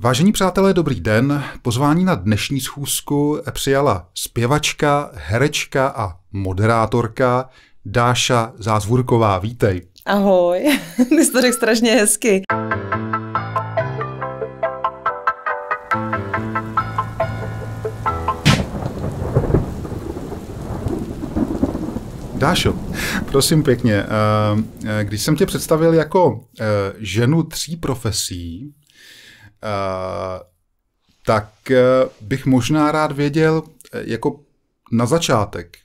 Vážení přátelé, dobrý den. Pozvání na dnešní schůzku přijala zpěvačka, herečka a moderátorka Dáša Zázvurková. Vítej. Ahoj, ty jsi to řekl strašně hezky. Dášo, prosím pěkně, eh, eh, když jsem tě představil jako eh, ženu tří profesí, Eh, tak eh, bych možná rád věděl, eh, jako na začátek,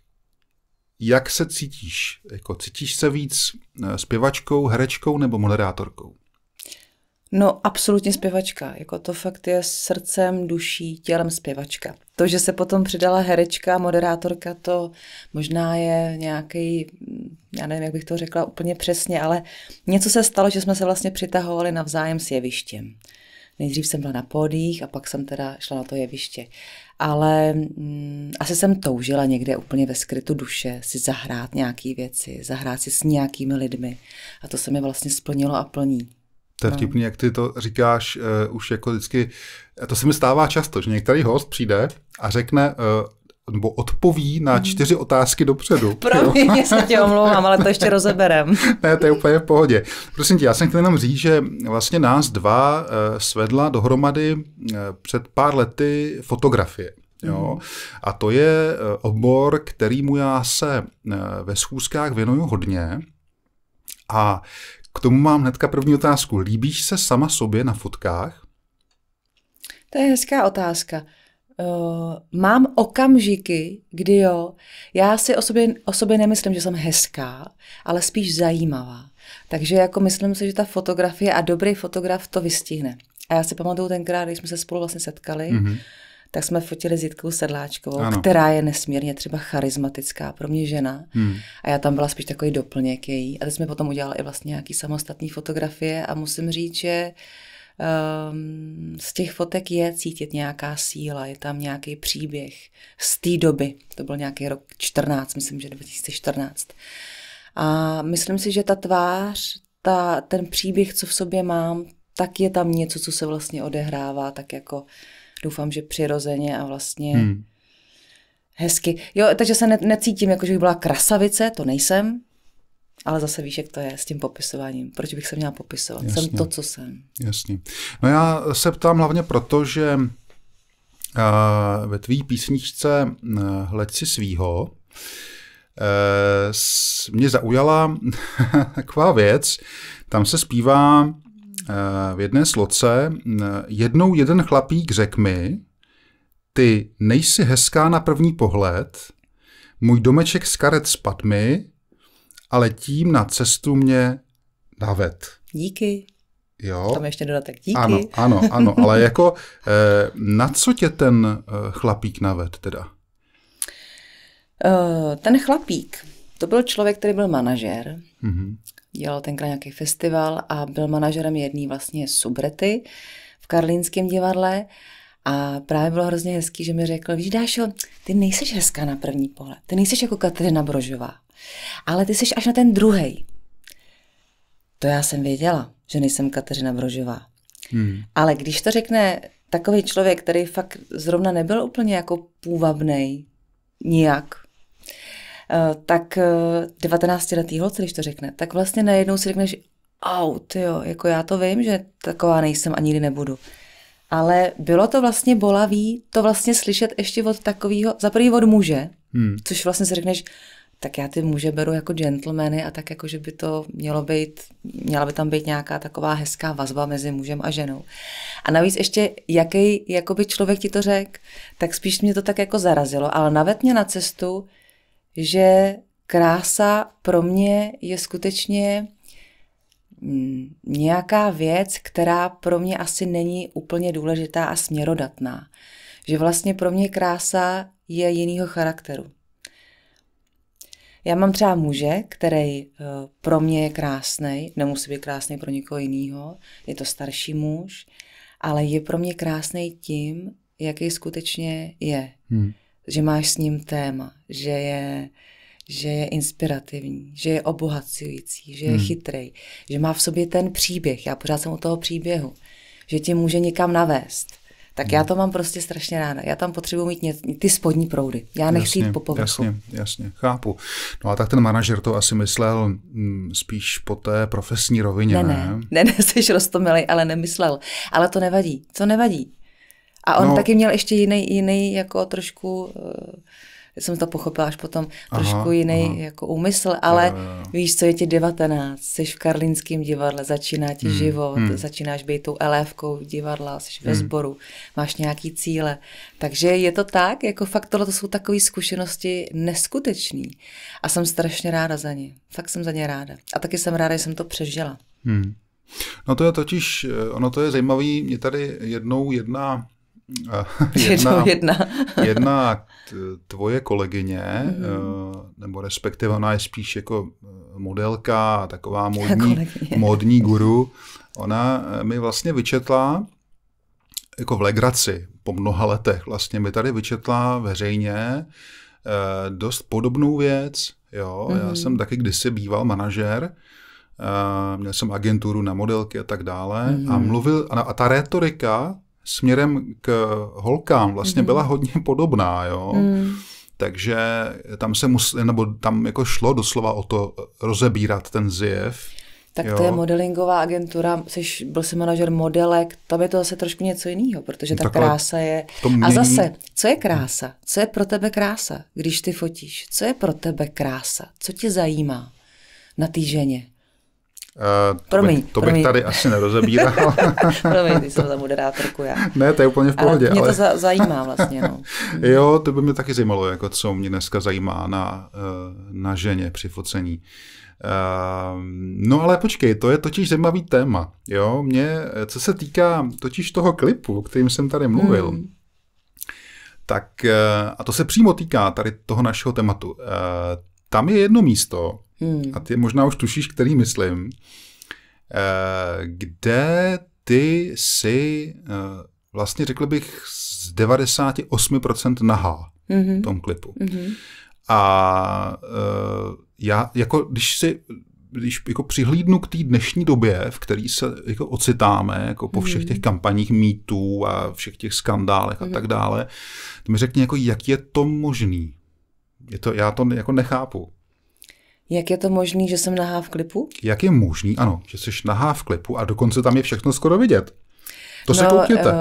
jak se cítíš? Jako cítíš se víc zpěvačkou, herečkou nebo moderátorkou? No absolutně zpěvačka, jako to fakt je srdcem, duší, tělem zpěvačka. To, že se potom přidala herečka, moderátorka, to možná je nějaký, já nevím, jak bych to řekla úplně přesně, ale něco se stalo, že jsme se vlastně přitahovali navzájem s jevištěm. Nejdřív jsem byla na pódích a pak jsem teda šla na to jeviště. Ale mm, asi jsem toužila někde úplně ve skrytu duše si zahrát nějaké věci, zahrát si s nějakými lidmi. A to se mi vlastně splnilo a plní. To je no. vtipný, no. jak ty to říkáš uh, už jako vždycky. To se mi stává často, že některý host přijde a řekne, uh, nebo odpoví na mhm. čtyři otázky dopředu. Promiň, já se tě omlouvám, ale to ještě rozeberem. ne, to je úplně v pohodě. Prosím tě, já jsem chtěl jenom říct, že vlastně nás dva eh, svedla dohromady eh, před pár lety fotografie. Jo? Mhm. A to je eh, obor, kterýmu já se ve schůzkách věnuju hodně. A k tomu mám hnedka první otázku. Líbíš se sama sobě na fotkách? To je hezká otázka uh, mám okamžiky, kdy jo, já si o sobě, o sobě nemyslím, že jsem hezká, ale spíš zajímavá. Takže jako myslím si, že ta fotografie a dobrý fotograf to vystihne. A já si pamatuju tenkrát, když jsme se spolu vlastně setkali, mm-hmm. tak jsme fotili s Jitkou Sedláčkovou, ano. která je nesmírně třeba charismatická, pro mě žena. Mm. A já tam byla spíš takový doplněk její. A teď jsme potom udělali i vlastně nějaký samostatný fotografie a musím říct, že uh, Ehm, z těch fotek je cítit nějaká síla, je tam nějaký příběh z té doby. To byl nějaký rok 14, myslím, že 2014. A myslím si, že ta tvář, ta, ten příběh, co v sobě mám, tak je tam něco, co se vlastně odehrává, tak jako doufám, že přirozeně a vlastně hmm. hezky. Jo, takže se ne, necítím, jako že bych byla krasavice, to nejsem, ale zase víš, jak to je s tím popisováním. Proč bych se měla popisovat? Jasně. Jsem to, co jsem. Jasně. No já se ptám hlavně proto, že eh, ve tvý písničce uh, Hleď si svýho eh, mě zaujala taková věc. Tam se zpívá v jedné sloce jednou jeden chlapík řek mi, ty nejsi hezká na první pohled, můj domeček z karet spad mi, ale tím na cestu mě navet. Díky. Jo. Tam ještě dodatek díky. Ano, ano, ano, ale jako eh, na co tě ten eh, chlapík navet teda? Eh, ten chlapík, to byl člověk, který byl manažer. Mm-hmm. Dělal tenkrát nějaký festival a byl manažerem jedné vlastně subrety v Karlínském divadle. A právě bylo hrozně hezký, že mi řekl, víš Dášo, ty nejseš hezká na první pohled, ty nejseš jako Katrina Brožová, ale ty jsi až na ten druhý. To já jsem věděla, že nejsem Kateřina Brožová. Hmm. Ale když to řekne takový člověk, který fakt zrovna nebyl úplně jako půvabný, nijak, eh, tak 19-letý eh, holce, když to řekne, tak vlastně najednou si řekneš, au, jo, jako já to vím, že taková nejsem a nikdy nebudu. Ale bylo to vlastně bolavý to vlastně slyšet ještě od takového, za prvý od muže, hmm. což vlastně si řekneš, tak já ty muže beru jako gentlemany a tak jako, že by to mělo být, měla by tam být nějaká taková hezká vazba mezi mužem a ženou. A navíc ještě, jaký jakoby člověk ti to řekl, tak spíš mě to tak jako zarazilo, ale navet mě na cestu, že krása pro mě je skutečně Mm, nějaká věc, která pro mě asi není úplně důležitá a směrodatná. Že vlastně pro mě krása je jinýho charakteru. Já mám třeba muže, který eh, pro mě je krásný, nemusí být krásný pro někoho jiného, je to starší muž, ale je pro mě krásný tím, jaký skutečně je. Hmm. Že máš s ním téma, že je že je inspirativní, že je obohacující, že je hmm. chytrý, že má v sobě ten příběh. Já pořád jsem u toho příběhu, že tě může někam navést. Tak hmm. já to mám prostě strašně ráda. Já tam potřebuji mít ně, ty spodní proudy. Já nechci jasně, jít po povrchu. Jasně, jasně, chápu. No a tak ten manažer to asi myslel mm, spíš po té profesní rovině, ne? Ne, ne, ne jsi roztomilej, ale nemyslel. Ale to nevadí, Co nevadí. A on no, taky měl ještě jiný, jiný jako trošku... Uh, jsem to pochopila až potom aha, trošku jiný aha. jako úmysl, ale jo, víš, co je ti 19, jsi v Karlínském divadle, začíná ti hmm, život, hmm. začínáš být tou elévkou divadla, jsi hmm. ve sboru, máš nějaký cíle. Takže je to tak, jako fakt tohle to jsou takové zkušenosti neskutečný a jsem strašně ráda za ně. Fakt jsem za ně ráda. A taky jsem ráda, že jsem to přežila. Hmm. No to je totiž, eh, ono to je zajímavé, mě tady jednou jedna jedna, jedna. jedna tvoje kolegyně, mm-hmm. nebo respektive ona je spíš jako eh, modelka, taková modní, modní guru, ona eh, mi vlastně vyčetla, jako v legraci, po mnoha letech vlastně mi tady vyčetla veřejně dost podobnou věc. Jo, mm-hmm. já mhm. jsem taky kdysi býval manažer, měl jsem agenturu na modelky a tak dále mm-hmm. a mhm. mluvil, a ta retorika směrem k holkám vlastně mm. byla mhm. hodně podobná, jo. Mm. Takže tam se mus nebo tam jako šlo doslova o to rozebírat ten zjev. Tak jo. to je modelingová agentura, jsi, byl jsi manažer modelek, tam je to zase trošku něco jiného, protože ta Takhle krása je... Mění... A zase, co je krása? Co je pro tebe krása, když ty fotíš? Co je pro tebe krása? Co tě zajímá na té ženě? Uh, promiň, to, bych, to bych tady asi nerozebíral. promiň, ty jsem za moderátorku já. Ne, to je úplně v pohodě. Ale mě ale... to za, zajímá vlastně. No. jo, to by mě taky zajímalo, jako co mě dneska zajímá na, eh, na ženě při focení. Uh, no ale počkej, to je totiž zajímavý téma. Jo, mě, co se týká totiž toho klipu, o kterým jsem tady mluvil, hmm. tak, uh, a to se přímo týká tady toho našeho tématu, tam je jedno místo, Hmm. A ty možná už tušíš, který myslím. Eh, kde ty jsi, eh, vlastně řekl bych, z 98% nahá mm-hmm. v tom klipu. Mm-hmm. A eh, já, jako když si když jako přihlídnu k té dnešní době, v které se jako ocitáme, jako po všech mm-hmm. těch kampaních mýtů a všech těch skandálech a mm-hmm. tak dále, to mi řekni, jako, jak je to možný. Je to, já to jako nechápu. Jak je to možný, že jsem nahá v klipu? Jak je možný, ano, že jsi nahá v klipu a dokonce tam je všechno skoro vidět. To se no, koukněte.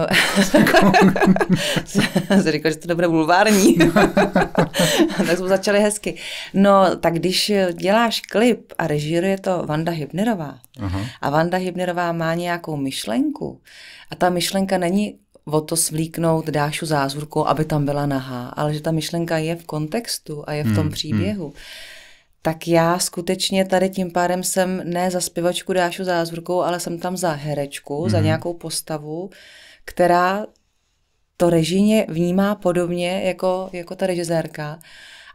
Eh, jsi říkal, že to dobré bulvární. tak jsme začali hezky. No, tak když děláš klip a režíruje to Vanda Hybnerová a Vanda Hybnerová má nějakou myšlenku a ta myšlenka není o to svlíknout dášu zázvorku, aby tam byla nahá, ale že ta myšlenka je v kontextu a je v tom hmm, hmm. příběhu. Hmm tak já skutečně tady tím pádem jsem ne za zpěvačku Dášu Zázvrkou, ale jsem tam za herečku, mm-hmm. za mhm. nějakou postavu, která to režině vnímá podobně jako, jako ta režisérka.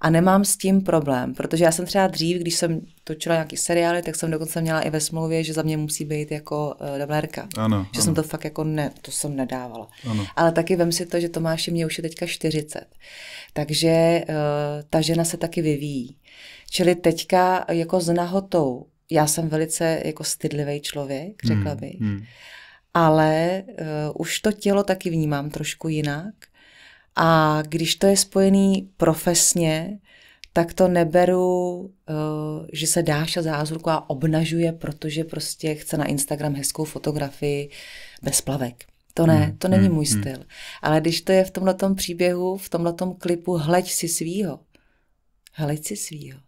A nemám s tím problém, protože já jsem třeba dřív, když jsem točila nějaký seriály, tak jsem dokonce měla i ve smlouvě, že za mě musí být jako uh, eh, dublérka. Ano, že ano. jsem to fakt jako ne, to jsem nedávala. Ano. Ale taky vem si to, že Tomáši mě už je teďka 40. Takže uh, ta žena se taky vyvíjí. Čili teďka jako s nahotou, já jsem velice jako stydlivý člověk, řekla hmm, bych, hmm. ale uh, už to tělo taky vnímám trošku jinak a když to je spojený profesně, tak to neberu, uh, že se Dáša zázurku a obnažuje, protože prostě chce na Instagram hezkou fotografii bez plavek. To ne, hmm, to není hmm, můj styl. Ale když to je v tomhletom příběhu, v tomhletom klipu, hleď si svýho. Hleď si svýho.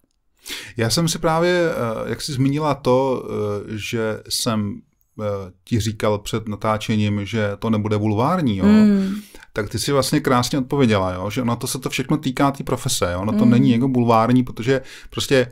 Já jsem si právě, eh, jak jsi zmínila to, eh, že jsem eh, ti říkal před natáčením, že to nebude vulvární, jo, mm. tak ty si vlastně krásně odpověděla, jo, že na to se to všechno týká té tý profese, jo, to mm. to není jako bulvární, protože prostě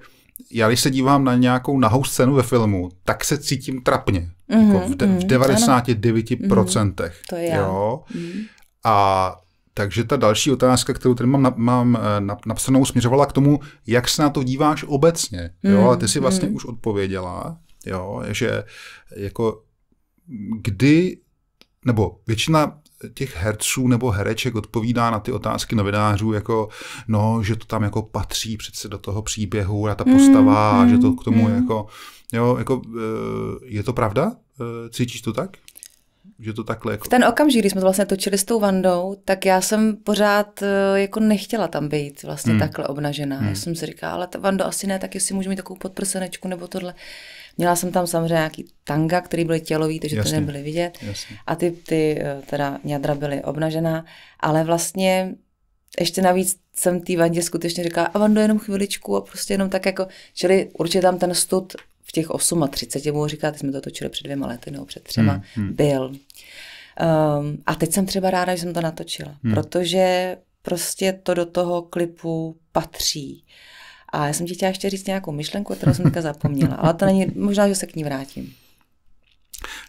já když se dívám na nějakou nahou scénu ve filmu, tak se cítím trapně, mm jako v, de- hmm, v 99%. Mm, hmm. hmm. to je já. jo. Mm. A takže ta další otázka, kterou tady mám, mám eh, napsanou, směřovala k tomu, jak se na to díváš obecně. Jo, mm, a ty si vlastně mm. už odpověděla, jo, že jako kdy, nebo většina těch herců nebo hereček odpovídá na ty otázky novinářů, jako no, že to tam jako patří přece do toho příběhu a ta hmm, postava, mm, mm, že hmm, to k tomu mm. jako, jo, jako eh, je to pravda? Eh, cítíš to tak? že to takhle jako... V ten okamžik, kdy jsme to vlastně točili s tou Vandou, tak já jsem pořád e, jako nechtěla tam být vlastně hmm. takhle obnažená. Hmm. Já jsem si říkala, ale ta Vando asi ne, tak jestli můžu mít takovou podprsenečku nebo tohle. Měla jsem tam samozřejmě nějaký tanga, který byly tělový, takže Jasně. to nebyly vidět. Jasně. A ty, ty e, teda ňadra byly obnažená, ale vlastně ještě navíc jsem té Vandě skutečně říkala, a Vando jenom chviličku a prostě jenom tak jako, čili určitě tam ten stud těch 8 a 30, mu říkat, ty jsme to točili před dvěma lety nebo před třema, hmm, hmm. byl. Um, a teď jsem třeba ráda, že jsem to natočila, hmm. protože prostě to do toho klipu patří. A já jsem ti chtěla ještě říct nějakou myšlenku, kterou jsem teďka zapomněla, ale to není, možná, že se k ní vrátím.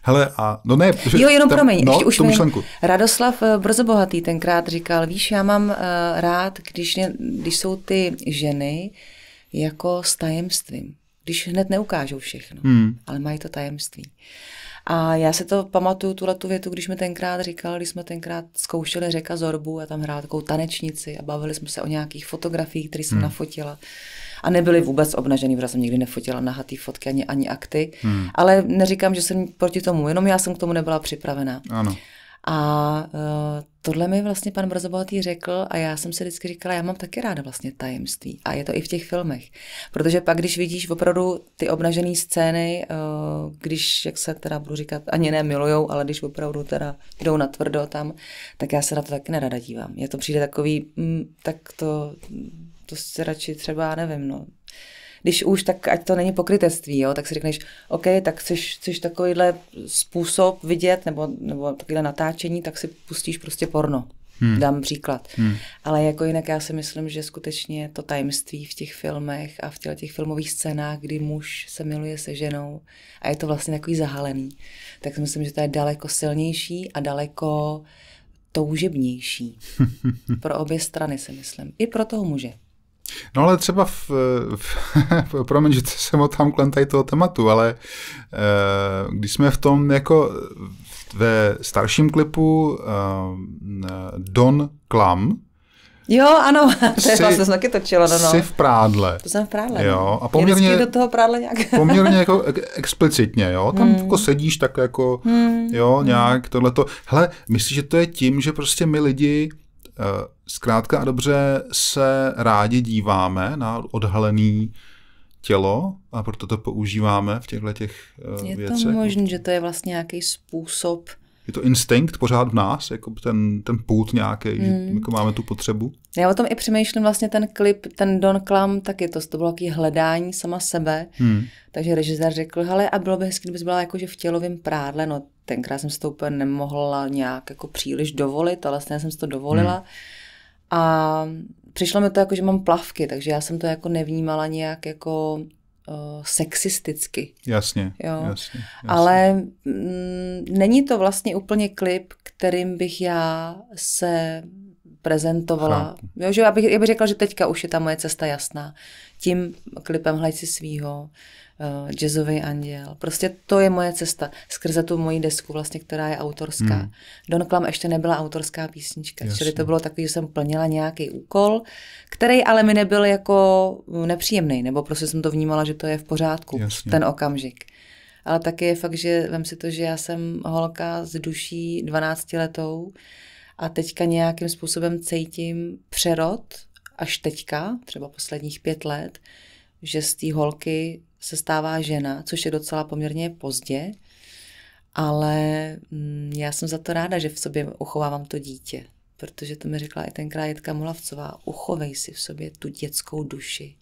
Hele, a no ne. Že, jo, jenom tam, promiň, no, ještě už tu myšlenku. Radoslav eh, Bohatý tenkrát říkal, víš, já mám uh, rád, když, mě, když jsou ty ženy jako s tajemstvím když hned neukážou všechno, hmm. ale mají to tajemství. A já se to pamatuju, tuhle tu větu, když mi tenkrát říkal, když jsme tenkrát zkoušeli řeka Zorbu a tam hrál takovou tanečnici a bavili jsme se o nějakých fotografiích, které jsem hmm. nafotila. A nebyly vůbec obnažený, protože jsem nikdy nefotila nahatý fotky ani, ani akty. Hmm. Ale neříkám, že jsem proti tomu, jenom já jsem k tomu nebyla připravená. Ano. A uh, tohle mi vlastně pan Brzobohatý řekl a já jsem si vždycky říkala, já mám taky ráda vlastně tajemství a je to i v těch filmech. Protože pak, když vidíš opravdu ty obnažené scény, e, když, jak se teda budu říkat, ani ne milujou, ale když opravdu teda jdou na tvrdo tam, tak já se na to taky nerada dívám. Je to přijde takový, mm, tak to, to se radši třeba, nevím, no, když už, tak ať to není pokrytectví, jo, tak si řekneš, OK, tak chceš, chceš takovýhle způsob vidět nebo, nebo takovýhle natáčení, tak si pustíš prostě porno. Hmm. Dám příklad. Hmm. Ale jako jinak já si myslím, že skutečně to tajemství v těch filmech a v těch, těch filmových scénách, kdy muž se miluje se ženou a je to vlastně takový zahalený, tak si myslím, že to je daleko silnější a daleko toužebnější. pro obě strany si myslím. I pro toho muže. No ale třeba v, v promiň, že jsem o tam tady toho tématu, ale eh, když jsme v tom jako ve starším klipu eh, Don Klam, Jo, ano, to je vlastně znaky točila, no, no. Jsi v prádle. To jsem v prádle. Jo, no. a poměrně, do toho prádle nějak. poměrně jako explicitně, jo, tam hmm. jako sedíš tak jako, hmm. jo, hmm. nějak hmm. tohleto. Hele, myslíš, že to je tím, že prostě my lidi eh, zkrátka a dobře se rádi díváme na odhalený tělo a proto to používáme v těchto těch věcech. Je to možné, že to je vlastně nějaký způsob. Je to instinkt pořád v nás, jako ten, ten půd nějaký, mm. že hmm. jako máme tu potřebu? Já o tom i přemýšlím, vlastně ten klip, ten Don Klam, tak je to, to bylo taky hledání sama sebe, Mm. takže režisér řekl, hele, a bylo by hezky, kdyby byla jakože v tělovém prádle, no tenkrát jsem si to úplně nemohla nějak jako příliš dovolit, ale vlastně jsem si to dovolila. Mm. A přišlo mi to jako, že mám plavky, takže já jsem to jako nevnímala nějak jako uh, sexisticky. Jasně, jo. jasně, jasně. Ale mm, není to vlastně úplně klip, kterým bych já se prezentovala. Jo, že já bych, já bych řekla, že teďka už je ta moje cesta jasná. Tím klipem Hlej si svýho uh, eh, jazzový anděl. Prostě to je moje cesta skrze tu moji desku, vlastně, která je autorská. Hmm. Don Klam ještě nebyla autorská písnička, Jasně. čili to bylo takový, že jsem plnila nějaký úkol, který ale mi nebyl jako nepříjemný, nebo prostě jsem to vnímala, že to je v pořádku Jasně. ten okamžik. Ale taky je fakt, že vem si to, že já jsem holka z duší 12 letou a teďka nějakým způsobem cítím přerod až teďka, třeba posledních pět let, že z té holky se stává žena, což je docela poměrně pozdě, ale mm, já jsem za to ráda, že v sobě uchovávám to dítě, protože to mi řekla i ten krajetka Mulavcová, uchovej si v sobě tu dětskou duši.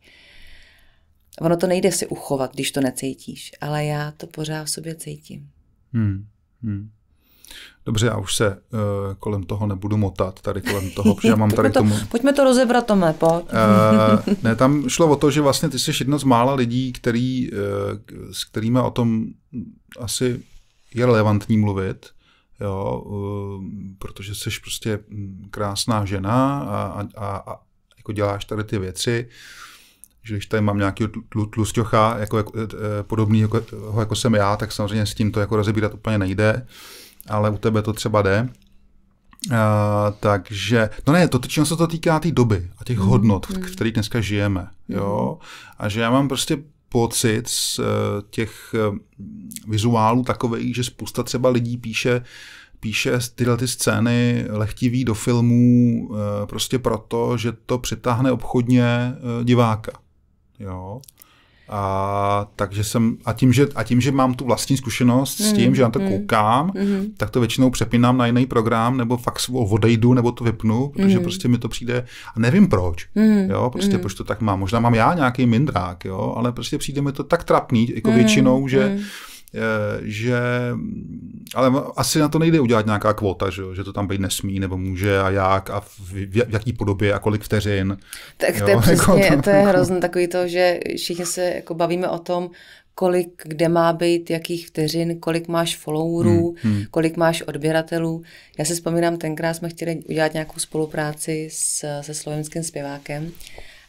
Ono to nejde si uchovat, když to necítíš, ale já to pořád v sobě cítím. Hmm. Hmm. Dobře, já už se uh, kolem toho nebudu motat, tady kolem toho, protože já mám tady to, tomu... Pojďme to rozebrat, Tome, pojď. uh, eh, ne, tam šlo o to, že vlastně ty jsi jedno z mála lidí, který, uh, s kterými o tom asi je relevantní mluvit, jo, uh, protože jsi prostě krásná žena a, a, a jako děláš tady ty věci, že když tady mám nějaký tlusťocha, jako, jako, podobný jako, jako jsem já, tak samozřejmě s tím to jako rozebírat úplně nejde ale u tebe to třeba jde. Uh, takže, no ne, to většinou se to týká té tý doby a těch mm. hodnot, v, mm. kterých dneska žijeme. Mm. Jo? A že já mám prostě pocit z uh, těch uh, vizuálů takových, že spousta třeba lidí píše píše tyhle ty scény lehtivý do filmů eh, prostě proto, že to přitáhne obchodně diváka. Jo. A, takže jsem, a, tím, že, a tím, že mám tu vlastní zkušenost mm, s tím, mm-hmm, že na to mm, koukám, mm. tak to většinou přepínám na jiný program, nebo fakt odejdu, nebo to vypnu, protože mm. prostě mi to přijde, a nevím proč, mm, jo, prostě mm. proč to tak mám. Možná mám já nějaký mindrák, jo, ale prostě přijde mi to tak trapný, jako mm, většinou, že mm Eh, že, ale asi na to nejde udělat nějaká kvota, že, že to tam být nesmí, nebo může a jak a v, v jaký podobě a kolik vteřin. Tak to jo, je jako přesně, jako, to je hrozně takový to, že všichni se jako bavíme o tom, kolik kde má být, jakých vteřin, kolik máš followerů, hmm, hmm. kolik máš odběratelů. Já si vzpomínám, tenkrát jsme chtěli udělat nějakou spolupráci s, se slovenským zpěvákem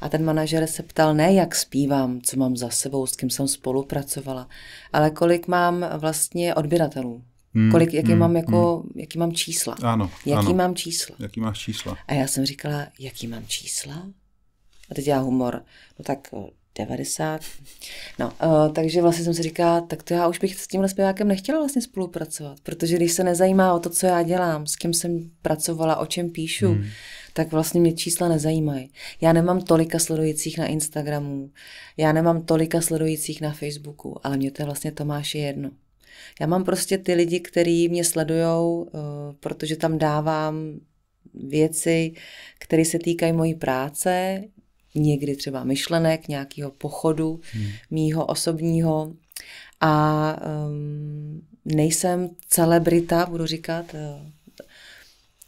a ten manažer se ptal ne, jak zpívám, co mám za sebou, s kým jsem spolupracovala, ale kolik mám vlastně odběratelů. Hmm, kolik, jaký, hmm, mám jako, hmm. jaký mám čísla. Ano, jaký ano. mám čísla. Jaký máš čísla. A já jsem říkala, jaký mám čísla? A teď já humor, no tak 90. Eh, no, uh, takže vlastně jsem si říkala, tak to já už bych s tímhle zpěvákem nechtěla vlastně spolupracovat, protože když se nezajímá o to, co já dělám, s kým jsem pracovala, o čem píšu, hmm tak vlastně mě čísla nezajímají. Já nemám tolika sledujících na Instagramu, já nemám tolika sledujících na Facebooku, ale mě to je vlastně Tomáš je jedno. Já mám prostě ty lidi, kteří mě sledují, eh, protože tam dávám věci, které se týkají mojí práce, někdy třeba myšlenek, nějakého pochodu hmm. mýho osobního a um, nejsem celebrita, budu říkat, eh,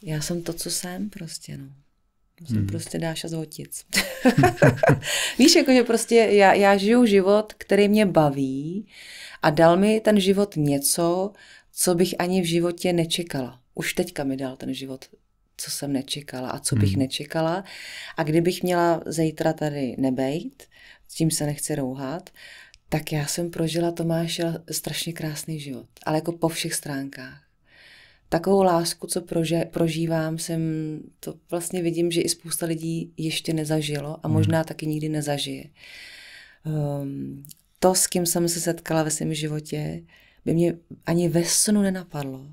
já jsem to, co jsem prostě, no. Jsem prostě hmm. prostě Dáša z Hotic. Víš, jakože prostě já, já žiju život, který mě baví a dal mi ten život něco, co bych ani v životě nečekala. Už teďka mi dal ten život co jsem nečekala a co bych hmm. nečekala. A kdybych měla zítra tady nebejt, s tím se nechci rouhat, tak já jsem prožila Tomáš, strašně krásný život, ale jako po všech stránkách takovou lásku, co prože, prožívám, jsem to vlastně vidím, že i spousta lidí ještě nezažilo a mhm. možná taky nikdy nezažije. Um, to, s kým jsem se setkala ve svém životě, by mě ani ve snu nenapadlo.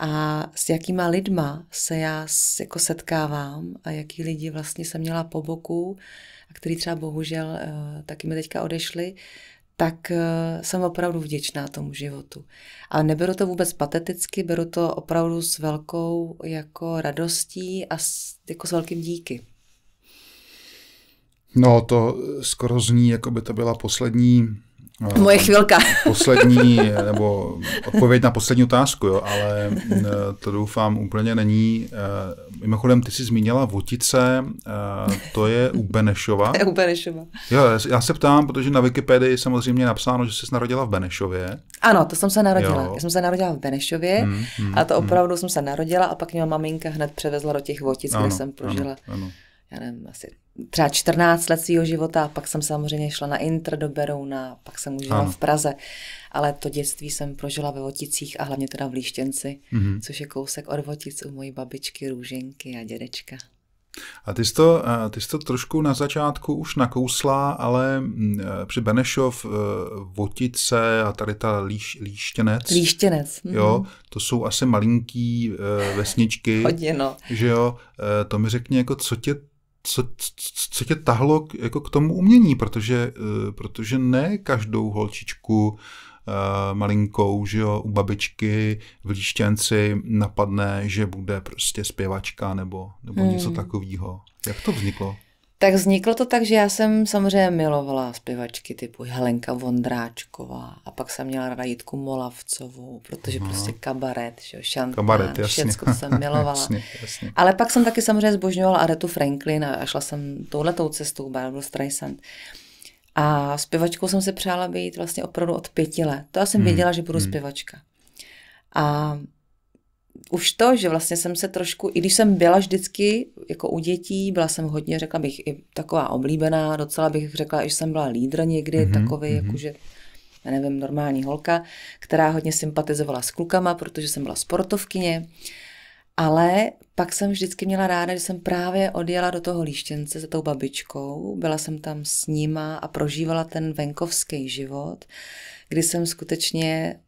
A s jakýma lidma se já jako setkávám a jaký lidi vlastně jsem měla po boku, a který třeba bohužel uh, taky mi teďka odešli, tak eh, jsem opravdu vděčná tomu životu. A neberu to vůbec pateticky, beru to opravdu s velkou jako radostí a s, jako s velkým díky. No, to skoro zní, jako by to byla poslední Eh, Moje chvilka. Poslední, nebo odpověď na poslední otázku, jo, ale eh, to doufám úplně není. Eh, mimochodem, ty jsi zmínila Votice, to je u Benešova. To je u Benešova. Jo, já se ptám, protože na Wikipedii je samozřejmě napsáno, že jsi se narodila v Benešově. Ano, to jsem se narodila. Jo. Já jsem se narodila v Benešově hmm, hmm, a to hmm. opravdu hmm. jsem se narodila a pak mě maminka hned převezla do těch Votic, ano, kde jsem prožila, ano, ano. já nevím, asi třeba 14 let svého života, pak jsem samozřejmě šla na Inter do Berouna, pak jsem už žila v Praze, ale to dětství jsem prožila ve Voticích a hlavně teda v Líštěnci, mm-hmm. což je kousek od Votic u mojí babičky, růženky a dědečka. A ty jsi, to, ty jsi to trošku na začátku už nakousla, ale mm, e, při Benešov, e, Votice a tady ta líš, Líštěnec. Líštěnec. Mm-hmm. Jo, mhm. to jsou asi malinký e, vesničky. Hodně no. Že jo, to mi řekni, jako co tě co, co tě tahlo k, jako k tomu umění, protože, eh, protože ne každou holčičku eh, malinkou, že jo, u babičky v Líštěnci napadne, že bude prostě zpěvačka nebo, nebo hmm. něco takového. Jak to vzniklo? Tak vzniklo to tak, že já jsem samozřejmě milovala zpěvačky typu Helenka Vondráčková a pak jsem měla ráda Jitku Molavcovou, protože no. prostě kabaret, že jo, šantán, kabaret, všecko to jsem milovala. jasně, jasně. Ale pak jsem taky samozřejmě zbožňovala Aretu Franklin a šla jsem touhletou cestou, Barbara Streisand. A zpěvačkou jsem se přála být vlastně opravdu od pěti let. To já jsem hmm. věděla, že budu hmm. zpěvačka. A už to, že vlastně jsem se trošku, i když jsem byla vždycky jako u dětí, byla jsem hodně, řekla bych, i taková oblíbená, docela bych řekla, že jsem byla lídr někdy, mm-hmm, takový, mm-hmm. jakože já nevím, normální holka, která hodně sympatizovala s klukama, protože jsem byla sportovkyně. Ale pak jsem vždycky měla ráda, že jsem právě odjela do toho líštěnce za tou babičkou, byla jsem tam s nima a prožívala ten venkovský život, kdy jsem skutečně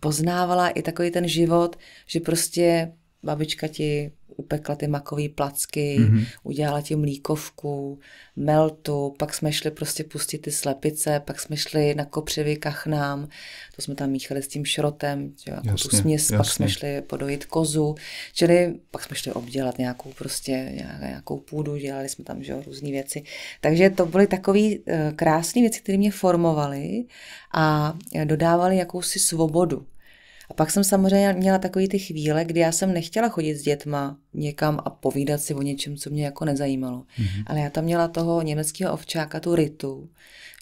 poznávala i takový ten život, že prostě babička ti upekla ty makové placky, mm-hmm. udělala ti mlíkovku, meltu, pak jsme šli prostě pustit ty slepice, pak jsme šli na kopřivy kachnám, to jsme tam míchali s tím šrotem, že, jako jasně, tu směs, jasně. pak jsme šli podojit kozu, čili pak jsme šli obdělat nějakou prostě nějakou půdu, dělali jsme tam různé věci. Takže to byly takové eh, krásné věci, které mě formovaly a dodávaly jakousi svobodu. A pak jsem samozřejmě měla takové ty chvíle, kdy já jsem nechtěla chodit s dětma někam a povídat si o něčem, co mě jako nezajímalo. Mm-hmm. Ale já tam měla toho německého ovčáka, tu Ritu.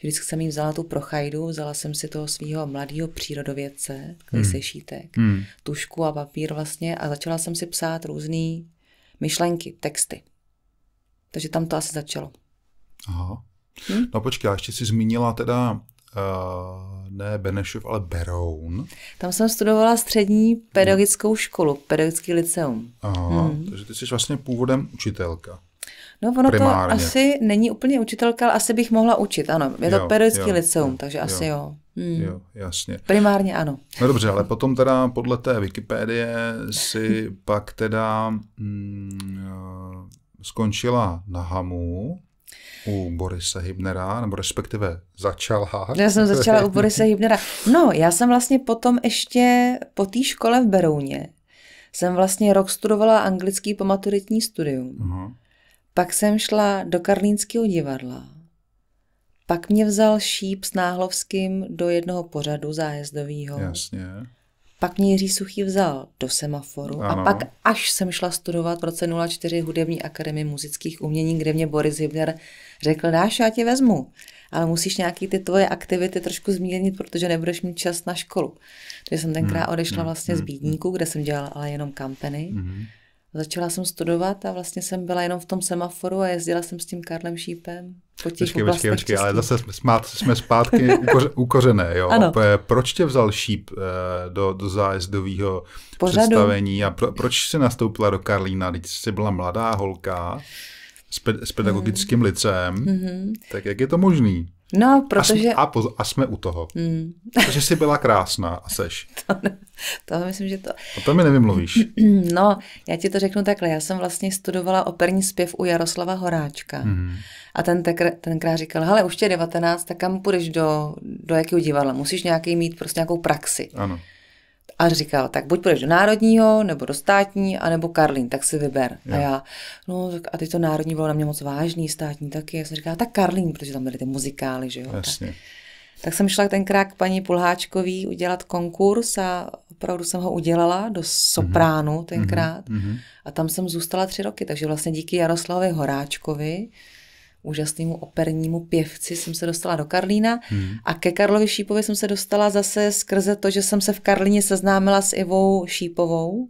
Vždycky jsem jí vzala tu prochajdu, vzala jsem si toho svého mladého přírodovědce, mm. sešítek, mm. tušku a papír vlastně a začala jsem si psát různé myšlenky, texty. Takže tam to asi začalo. Aha. Hm? No počkej, já ještě si zmínila teda Eh, ne Benešov, ale Beroun. Tam jsem studovala střední pedagogickou školu, pedagogický liceum. Aha, hmm. takže ty jsi vlastně původem učitelka. No ono primárně. to asi není úplně učitelka, ale asi bych mohla učit, ano. Je to jo, pedagogický jo, liceum, jo, takže jo, asi jo. Hmm. Jo, jasně. Primárně ano. No dobře, ale potom teda podle té Wikipédie si pak teda mm, eh, skončila na Hamu u Borise Hybnera, nebo respektive začala. Já jsem začala u Borise Hybnera. No, já jsem vlastně potom ještě po té škole v Berouně jsem vlastně rok studovala anglický pomaturitní studium. Uh-huh. Pak jsem šla do Karlínského divadla. Pak mě vzal šíp s Náhlovským do jednoho pořadu zájezdového. Jasně. Pak mě Jiří Suchý vzal do semaforu ano. a pak až jsem šla studovat v roce 04 Hudební akademie muzických umění, kde mě Boris Hybner Řekl, dáš, já tě vezmu, ale musíš nějaký ty tvoje aktivity trošku zmírnit, protože nebudeš mít čas na školu. Takže jsem tenkrát hmm, odešla hmm, vlastně z hmm, Bídníku, kde jsem dělala ale jenom kampeny. Mm-hmm. Začala jsem studovat a vlastně jsem byla jenom v tom semaforu a jezdila jsem s tím Karlem Šípem po těch počkej, počkej, počkej, ale zase jsme, jsme zpátky ukořené. Jo? Ano. Proč tě vzal Šíp eh, do, do zájezdového představení a pro, proč jsi nastoupila do Karlína, když jsi byla mladá holka? s, pe- s pedagogickým mm. licem, hmm. tak jak je to možný? No, protože... A jsme, a, poz, a jsme u toho. Mm. Protože jsi byla krásná a seš. to, ne, to myslím, že to... A to mi nevymluvíš. No, já ti to řeknu takhle. Já jsem vlastně studovala operní zpěv u Jaroslava Horáčka. Mm. A ten tekr, tenkrát říkal, hele, už tě 19, tak kam půjdeš do, do jakého divadla? Musíš nějaký mít prostě nějakou praxi. Ano a říkal, tak buď půjdeš do národního, nebo do státní, anebo Karlín, tak si vyber. Jo. A já, no tak a teď to národní bylo na mě moc vážný, státní taky. Já jsem říkala, tak Karlín, protože tam byly ty muzikály, že jo. Jasně. Tak, tak jsem šla tenkrát k paní Pulháčkový udělat konkurs a opravdu jsem ho udělala do sopránu mm-hmm. tenkrát. Mm-hmm. A tam jsem zůstala tři roky, takže vlastně díky Jaroslavovi Horáčkovi, úžasnému opernímu pěvci jsem se dostala do Karlína hmm. a ke Karlovi Šípovi jsem se dostala zase skrze to, že jsem se v Karlíně seznámila s Ivou Šípovou,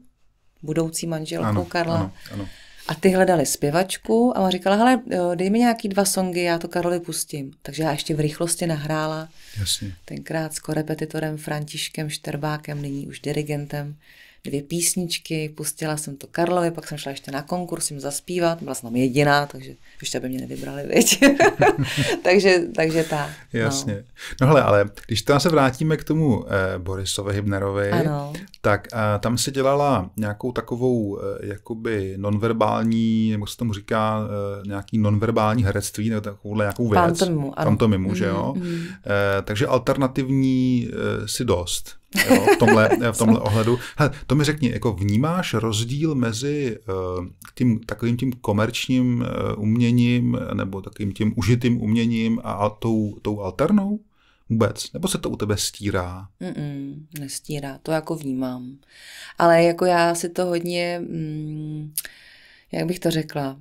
budoucí manželkou ano, Karla. Ano, ano. A ty hledali zpěvačku a ona říkala, hele, eh, dej mi nějaký dva songy, já to Karlovi pustím. Takže já ještě v rychlosti nahrála. Jasně. Tenkrát s korepetitorem Františkem Šterbákem, nyní už dirigentem dvě písničky, pustila jsem to Karlovi, pak jsem šla ještě na konkurs jim zaspívat, byla jsem tam jediná, takže už by mě nevybrali, věď. takže, takže tak. No. Jasně. No. no hele, ale když tam se vrátíme k tomu eh, Borisovi Hybnerovi, ano. tak eh, tam se dělala nějakou takovou eh, jakoby nonverbální, nebo se tomu říká, eh, nějaký nonverbální herectví, nebo takovouhle nějakou věc. Pantomimu, ano. Pantomimu, že mhm, jo? Mm, mm. Eh, takže alternativní eh, si dost jo, v, tomhle, v tomhle ohledu. Hele, to mi řekni, jako vnímáš rozdíl mezi eh, tím, takovým tím komerčním eh, uměním nebo takovým tím užitým uměním a tou, tou alternou? Vůbec? Nebo se to u tebe stírá? Mm-mm, nestírá, to jako vnímám. Ale jako já si to hodně, mm, jak bych to řekla,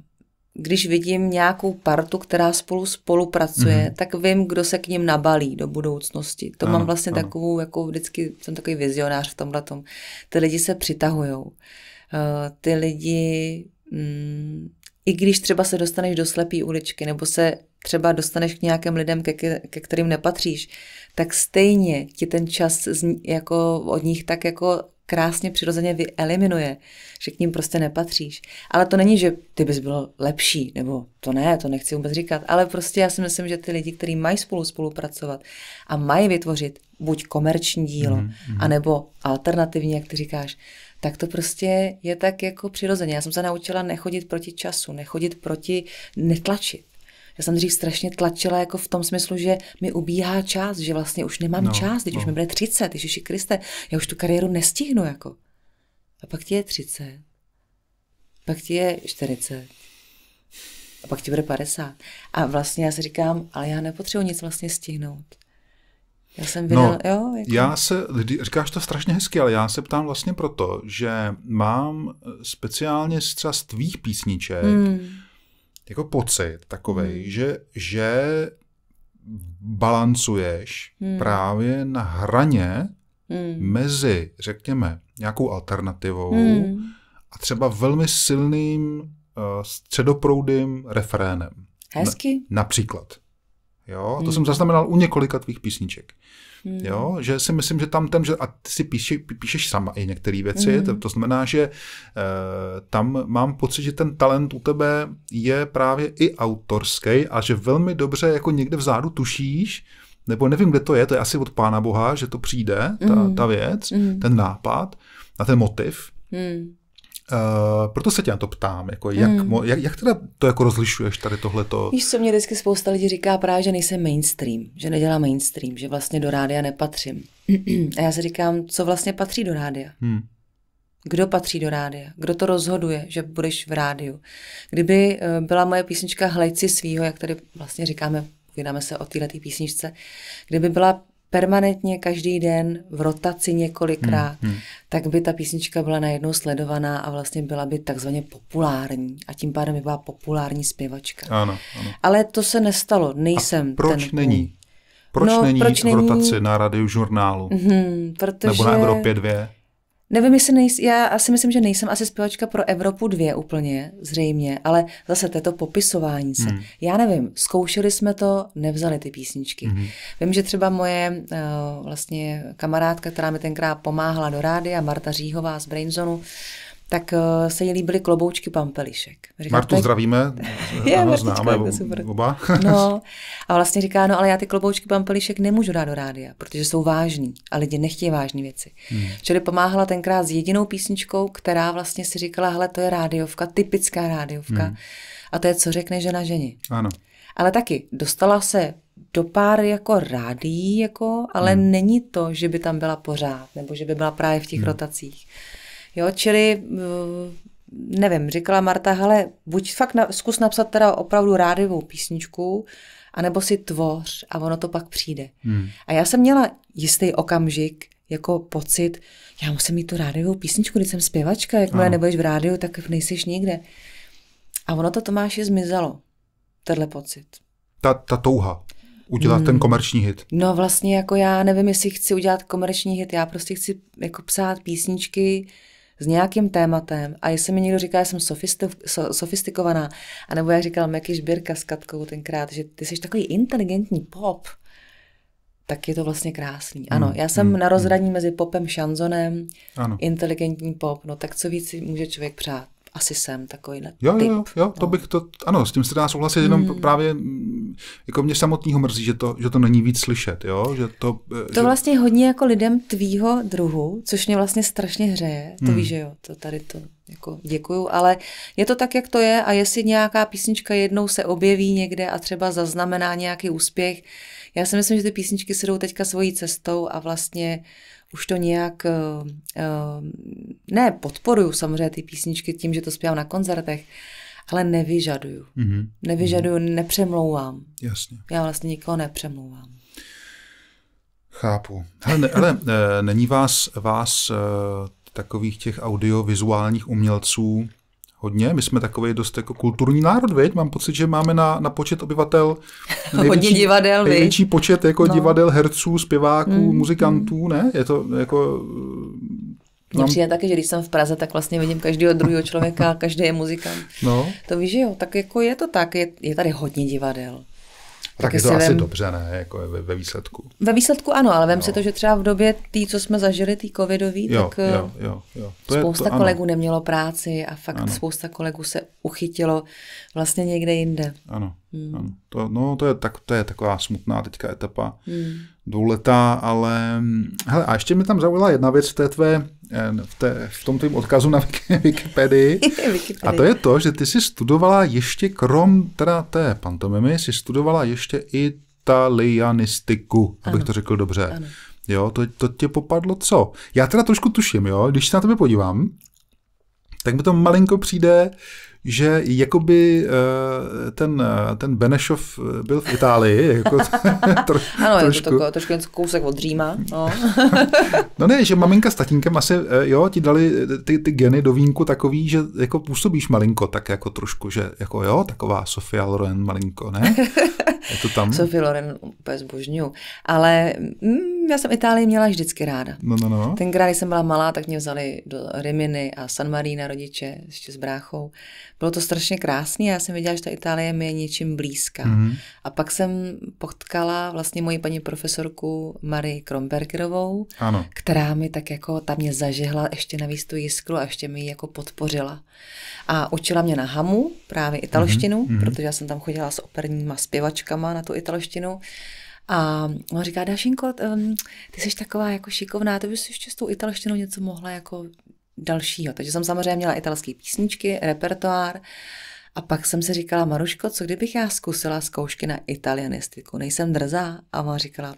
když vidím nějakou partu, která spolu spolupracuje, mm-hmm. tak vím, kdo se k ním nabalí do budoucnosti. To ano, mám vlastně ano. takovou, jako vždycky jsem takový vizionář v tomhle tom. Ty lidi se přitahujou. Uh, ty lidi, mm, i když třeba se dostaneš do slepé uličky, nebo se třeba dostaneš k nějakým lidem, ke, ke kterým nepatříš, tak stejně ti ten čas z, jako od nich tak jako krásně přirozeně vyeliminuje, že k ním prostě nepatříš. Ale to není, že ty bys byl lepší, nebo to ne, to nechci vůbec říkat, ale prostě já si myslím, že ty lidi, kteří mají spolu spolupracovat a mají vytvořit buď komerční dílo, mm, mm. anebo alternativní, jak ty říkáš, tak to prostě je tak jako přirozeně. Já jsem se naučila nechodit proti času, nechodit proti, netlačit. Já jsem dřív strašně tlačila jako v tom smyslu, že mi ubíhá čas, že vlastně už nemám no, čas, teď no. už mi bude 30, Ježíši Kriste, já už tu kariéru nestihnu jako. A pak ti je 30, pak ti je 40, a pak ti bude 50. A vlastně já si říkám, ale já nepotřebuji nic vlastně stihnout. Já jsem no, vydal, no, jo? Jako... Já se, říkáš to strašně hezky, ale já se ptám vlastně proto, že mám eh, speciálně z třeba z tvých písniček, hmm jako pocit takovej, hmm. že, že balancuješ hmm. právě na hraně hmm. mezi, řekněme, nějakou alternativou hmm. a třeba velmi silným uh, středoproudým refrénem. Hezky. Na, například. Jo, to hmm. jsem zaznamenal u několika tvých písniček. Hmm. Jo? Že si myslím, že tam ten, že, a ty si píše, píšeš sama i některé věci, hmm. to, to znamená, že e, tam mám pocit, že ten talent u tebe je právě i autorský a že velmi dobře jako někde vzadu tušíš, nebo nevím, kde to je, to je asi od Pána Boha, že to přijde, ta, hmm. ta věc, hmm. ten nápad a ten motiv. Hmm. Uh, proto se tě na to ptám, jako jak, hmm. mo, jak, jak teda to jako rozlišuješ tady tohleto? Víš, co mě vždycky spousta lidí říká právě, že nejsem mainstream, že nedělám mainstream, že vlastně do rádia nepatřím. A já si říkám, co vlastně patří do rádia? Hmm. Kdo patří do rádia? Kdo to rozhoduje, že budeš v rádiu? Kdyby eh, byla moje písnička Hlejci svýho, jak tady vlastně říkáme, povídáme se o této písničce, kdyby byla permanentně každý den v rotaci několikrát, hmm, hmm. tak by ta písnička byla najednou sledovaná a vlastně byla by takzvaně populární. A tím pádem by byla populární zpěvačka. Ano, ano. Ale to se nestalo, nejsem. A proč ten není? Proč no, není proč v rotaci není... na radiožurnálu? Mm-hmm, protože... Nebo na Evropě dvě. Nevím, jestli nejsem, já asi myslím, že nejsem asi zpěvačka pro Evropu dvě úplně, zřejmě, ale zase to popisování se. Hmm. Já nevím, zkoušeli jsme to, nevzali ty písničky. Hmm. Vím, že třeba moje uh, vlastně kamarádka, která mi tenkrát pomáhala do rády a Marta Říhová z Brainzonu, tak eh, se jí líbily kloboučky pampelišek. Říkám, Martu tak... zdravíme, je, ano, známe to super. oba. no, a vlastně říká, no ale já ty kloboučky pampelišek nemůžu dát do rádia, protože jsou vážní a lidi nechtějí vážné věci. Hmm. Čili pomáhala tenkrát s jedinou písničkou, která vlastně si říkala, hele, to je rádiovka, typická rádiovka. Hmm. A to je, co řekne žena ženi. Ano. Ale taky dostala se do pár jako rádií, jako, ale hmm. není to, že by tam byla pořád, nebo že by byla právě v těch hmm. rotacích. Jo, čili eh, nevím, říkala Marta, hele, buď fakt na, zkus napsat teda opravdu rádivou písničku, anebo si tvoř a ono to pak přijde. Hmm. A já jsem měla jistý okamžik, jako pocit, já musím mít tu rádiovou písničku, když jsem zpěvačka, jakmile nebudeš v rádiu, tak nejsiš nikde. A ono to Tomáši zmizelo, tenhle pocit. Ta, ta touha udělat hmm. ten komerční hit. No vlastně jako já nevím, jestli chci udělat komerční hit, já prostě chci jako psát písničky, s nějakým tématem a jestli mi někdo říká, že jsem sofistik, so, sofistikovaná, anebo já říkal Meky Žbírka s Katkou tenkrát, že ty jsi takový inteligentní pop, tak je to vlastně krásný. Hmm, ano, já jsem mm, na hmm. rozhraní mm. mezi popem šanzonem, ano. inteligentní pop, no tak co víc si může člověk přát asi jsem takovýhle jo, typ. Jo, jo, to no. bych to, ano, s tím se dá souhlasit, jenom hmm. právě jako mě samotného mrzí, že to, že to není víc slyšet, jo? Že to, eh, to že... vlastně hodně jako lidem tvýho druhu, což mě vlastně strašně hřeje, to hmm. víš, že jo, to tady to jako děkuju, ale je to tak, jak to je a jestli nějaká písnička jednou se objeví někde a třeba zaznamená nějaký úspěch, já si myslím, že ty písničky se jdou teďka svojí cestou a vlastně už to nějak, eh, eh, ne, podporuju samozřejmě ty písničky tím, že to zpívám na koncertech, ale nevyžaduju. Mm-hmm. Nevyžaduju, mm-hmm. nepřemlouvám. Jasně. Já vlastně nikoho nepřemlouvám. Chápu. Ale hele eh, není vás, vás eh, takových těch audiovizuálních umělců hodně. My jsme takový dost jako kulturní národ, viď? Mám pocit, že máme na, na počet obyvatel největší, hodně divadel, největší počet jako no. divadel herců, zpěváků, mm, muzikantů, mm. ne? Je to jako mně Mám... přijde taky, že když jsem v Praze, tak vlastně vidím každého druhého člověka, každý je muzikant. No. To víš, že jo, tak jako je to tak, je, je tady hodně divadel. Tak, tak je to asi vem... dobře, ne? Jako ve, ve výsledku. Ve výsledku ano, ale vem jo. No. si to, že třeba v době tý, co jsme zažili, tý covidový, jo, tak jo, eh, jo, jo. To spousta je, to, kolegů ano. nemělo práci a fakt ano. spousta kolegů se uchytilo vlastně někde jinde. Ano, hmm. ano. To, no, to je, tak, to je taková smutná teďka etapa. Hmm dvouletá, ale hm, hele, a ještě mi tam zaujala jedna věc v té tvé Eh, v, té, v tom tvým odkazu na Wikipedii. Wikipedii. A to je to, že ty jsi studovala ještě, krom teda té pantomimy, jsi studovala ještě italianistiku, ano. abych to řekl dobře. Ano. Jo, to, to tě popadlo co? Já teda trošku tuším, jo, když se na tebe podívám, tak mi to malinko přijde, že jakoby eh, ten, eh, ten Benešov eh, byl v Itálii. Jako tro, ano, trošku. je to trošku jen kousek od Říma. No. no ne, že maminka s tatínkem asi, jo, ti dali ty, ty geny do vínku takový, že jako působíš malinko tak jako trošku, že jako jo, taková Sofia Loren malinko, ne? Je to tam? Sofia Loren úplně zbožňu. Ale mm, já jsem Itálii měla vždycky ráda. No, no, no. Tenkrát, když jsem byla malá, tak mě vzali do Riminy a San Marina rodiče ještě s bráchou. Bylo to strašně krásné já jsem věděla, že ta Itálie mi je něčím blízká. Mm-hmm. A pak jsem potkala vlastně moji paní profesorku Marie Krombergerovou, ano. která mi tak jako, ta mě zažehla ještě navíc tu jiskru a ještě mi ji jako podpořila. A učila mě na hamu právě italštinu, mm-hmm. protože já jsem tam chodila s operníma zpěvačkama na tu italštinu. A on říká, Dášinko, ty jsi taková jako šikovná, to bys ještě s tou italštinou něco mohla jako dalšího. Takže jsem samozřejmě měla italské písničky, repertoár. A pak jsem si říkala, Maruško, co kdybych já zkusila zkoušky na italianistiku? Nejsem drzá. A ona říkala,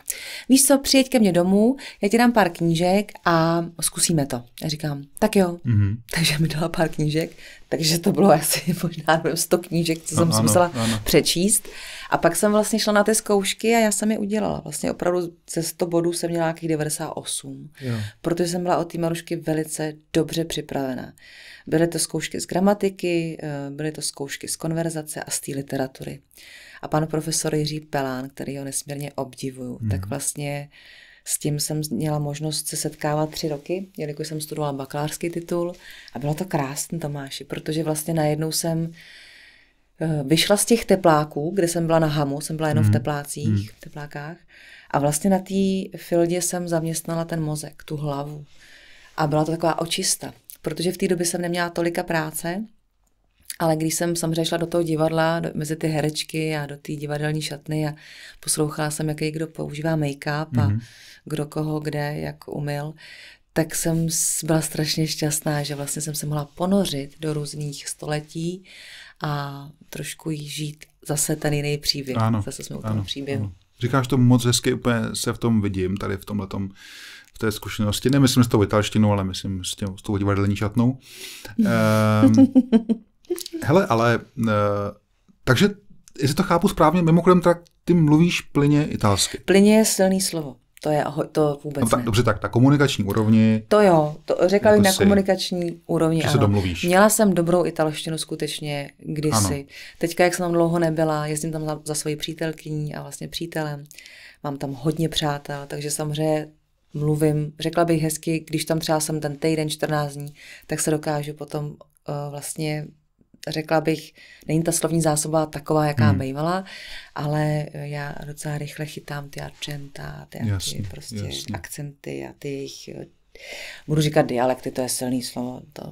víš co, přijeď ke mně domů, já ti dám pár knížek a zkusíme to. Já říkám, tak jo. Mm-hmm. Takže mi dala pár knížek, takže to bylo asi možná 100 knížek, co no, jsem ano, musela ano. přečíst. A pak jsem vlastně šla na ty zkoušky a já jsem je udělala. Vlastně opravdu ze 100 bodů jsem měla nějakých 98, jo. protože jsem byla od té Marušky velice dobře připravená. Byly to zkoušky z gramatiky, eh, byly to zkoušky z konverzace a z té literatury. A pan profesor Jiří Pelán, který ho nesmírně obdivuju, mm. tak vlastně s tím jsem měla možnost se setkávat tři roky, jelikož jsem studovala bakalářský titul a bylo to krásné, Tomáši, protože vlastně najednou jsem eh, vyšla z těch tepláků, kde jsem byla na hamu, jsem byla jenom v mhm. teplácích, mm. v teplákách a vlastně na té fildě jsem zaměstnala ten mozek, tu hlavu a byla to taková očista protože v té době jsem neměla tolika práce, ale když jsem samozřejmě šla do toho divadla, do, mezi ty herečky a do té divadelní šatny a poslouchala jsem, jaký kdo používá make-up mm-hmm. a mhm. kdo koho kde, jak umyl, tak jsem byla strašně šťastná, že vlastně jsem se mohla ponořit do různých století a trošku jí žít zase ten jiný příběh. Ano, zase jsme u toho příběhu. Ano. Říkáš to moc hezky, úplně se v tom vidím, tady v tomhle tom v té zkušenosti, nemyslím s tou italštinou, ale myslím s, těm, s tou divadelní šatnou. Ehm, hele, ale, e, takže, jestli to chápu správně, mimochodem, tak ty mluvíš plyně italsky. Plyně je silný slovo. To je to vůbec no, tak, ne. Dobře, tak na komunikační úrovni. To jo, to řekla jako bych na si, komunikační úrovni. Že ano. se domluvíš. Měla jsem dobrou italštinu skutečně kdysi. Ano. Teďka, jak jsem tam dlouho nebyla, jezdím tam za, za svojí přítelkyní a vlastně přítelem. Mám tam hodně přátel, takže samozřejmě mluvím, řekla bych hezky, když tam třeba jsem ten týden, 14 dní, tak se dokážu potom uh, vlastně řekla bych, není ta slovní zásoba taková, jaká hmm. bývala, ale já docela rychle chytám ty argenta, ty, jasný, prostě jasný. akcenty a ty jejich, eh, budu říkat dialekty, to je silný slovo, to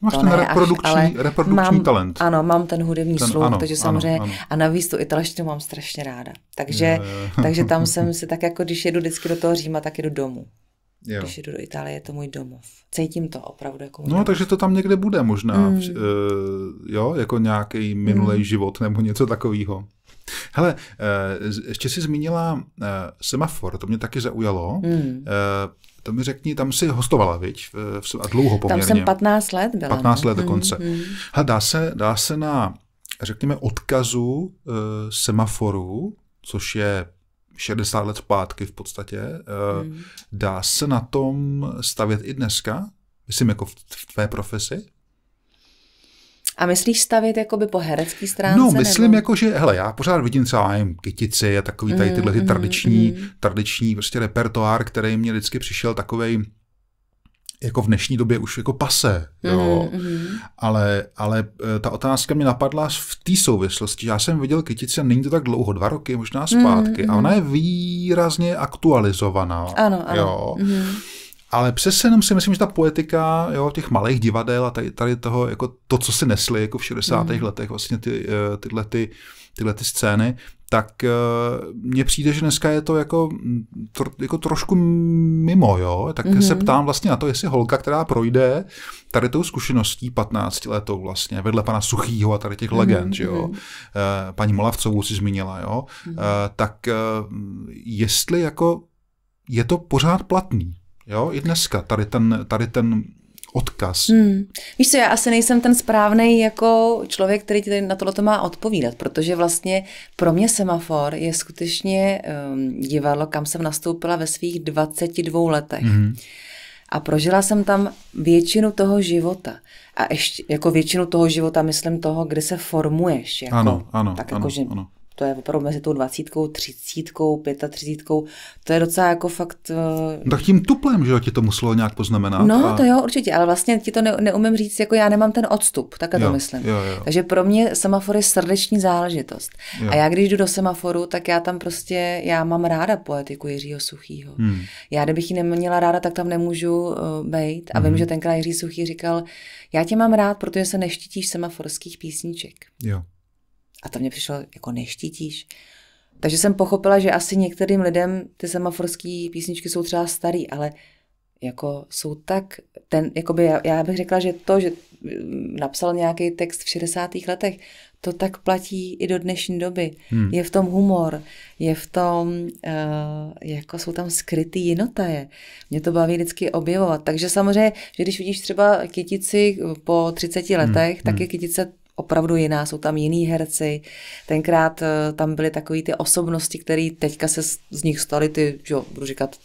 Máš to ten reprodukční, až, ale reprodukční mám, talent. Ano, mám ten hudební ten, sluch, ano, takže samozřejmě. Ano, ano. A navíc tu italštinu mám strašně ráda. Takže, je, je. takže tam jsem se tak jako, když jedu vždycky do toho Říma, tak jdu domů. Jo. Když jdu do Itálie, je to můj domov. Cítím to opravdu jako No, domov. takže to tam někde bude možná, mm. v, uh, eh, jo, jako nějaký minulý mm. život nebo něco takového. Hele, uh, ještě jsi zmínila uh, semafor, to mě taky zaujalo. Mm. Uh, to mi řekni, tam si hostovala, viď? A dlouho poměrně. Tam jsem 15 let byla. 15 no. let mhm, dokonce. Mm-hmm. A dá se, dá se na, řekněme, odkazu e, semaforu, což je 60 let zpátky v podstatě, e, mm. dá se na tom stavět i dneska? Myslím, jako v tvé profesi? A myslíš stavět by po herecký stránce? No, myslím nebo? jako, že, hele, já pořád vidím třeba, nevím, kytici a takový tady mm, tyhle ty mm, tradiční, mm, tradiční prostě repertoár, který mě vždycky přišel takovej, jako v dnešní době už jako pase, jo. Mm-hmm. Ale, ale eh, ta otázka mě napadla v té souvislosti. Já jsem viděl Kytice, není to tak dlouho, dva roky možná zpátky, mm-hmm. a ona je výrazně aktualizovaná. Ano, ano. Jo. Mm-hmm. Ale přesně jenom si myslím, že ta poetika jo, těch malých divadel a tady, tady toho, jako to, co si nesli jako v 60. Mm. letech, vlastně ty, eh, tyhle, ty, tyhle ty scény, tak eh, mně přijde, že dneska je to jako, mm, tro, jako trošku mimo, jo. Tak mm-hmm. se ptám vlastně na to, jestli holka, která projde tady tou zkušeností 15 letou vlastně, vedle pana Suchýho a tady těch mm-hmm. legend, že jo. Mhm. Eh, paní Molavcovou si zmínila, jo. Mm-hmm. Tak jestli jako je to pořád platný, Jo, i dneska tady ten, tady ten odkaz. Hmm. Víš co, já asi nejsem ten správný jako člověk, který ti na tohle má odpovídat, protože vlastně pro mě semafor je skutečně um, divadlo, kam jsem nastoupila ve svých 22 letech. Hmm. A prožila jsem tam většinu toho života. A ještě jako většinu toho života, myslím toho, kde se formuješ. Jako, ano, ano. Tak ano, jako, že ano to je opravdu mezi tou dvacítkou, třicítkou, pětatřicítkou, to je docela jako fakt... Uh... Tak tím tuplem, že ti to muselo nějak poznamenat. No, a... to jo, určitě, ale vlastně ti to ne, neumím říct, jako já nemám ten odstup, takhle jo, to myslím. Jo, jo. Takže pro mě semafor je srdeční záležitost. Jo. A já když jdu do semaforu, tak já tam prostě, já mám ráda poetiku Jiřího Suchýho. Hmm. Já kdybych ji neměla ráda, tak tam nemůžu uh, bejt. A hmm. vím, že tenkrát Jiří Suchý říkal, já tě mám rád, protože se neštítíš semaforských písniček. Jo. A to mě přišlo, jako neštítíš. Takže jsem pochopila, že asi některým lidem ty semaforské písničky jsou třeba starý, ale jako jsou tak, ten, jakoby já, já bych řekla, že to, že mm, napsal nějaký text v 60. letech, to tak platí i do dnešní doby. Hmm. Je v tom humor, je v tom, uh, jako jsou tam skrytý jinotaje. Mě to baví vždycky objevovat. Takže samozřejmě, že když vidíš třeba kytici po 30 hmm. letech, hmm. tak je kytice opravdu jiná, jsou tam jiní herci. Tenkrát eh, tam byly takové ty osobnosti, které teďka se z nich staly ty, že jo, budu říkat,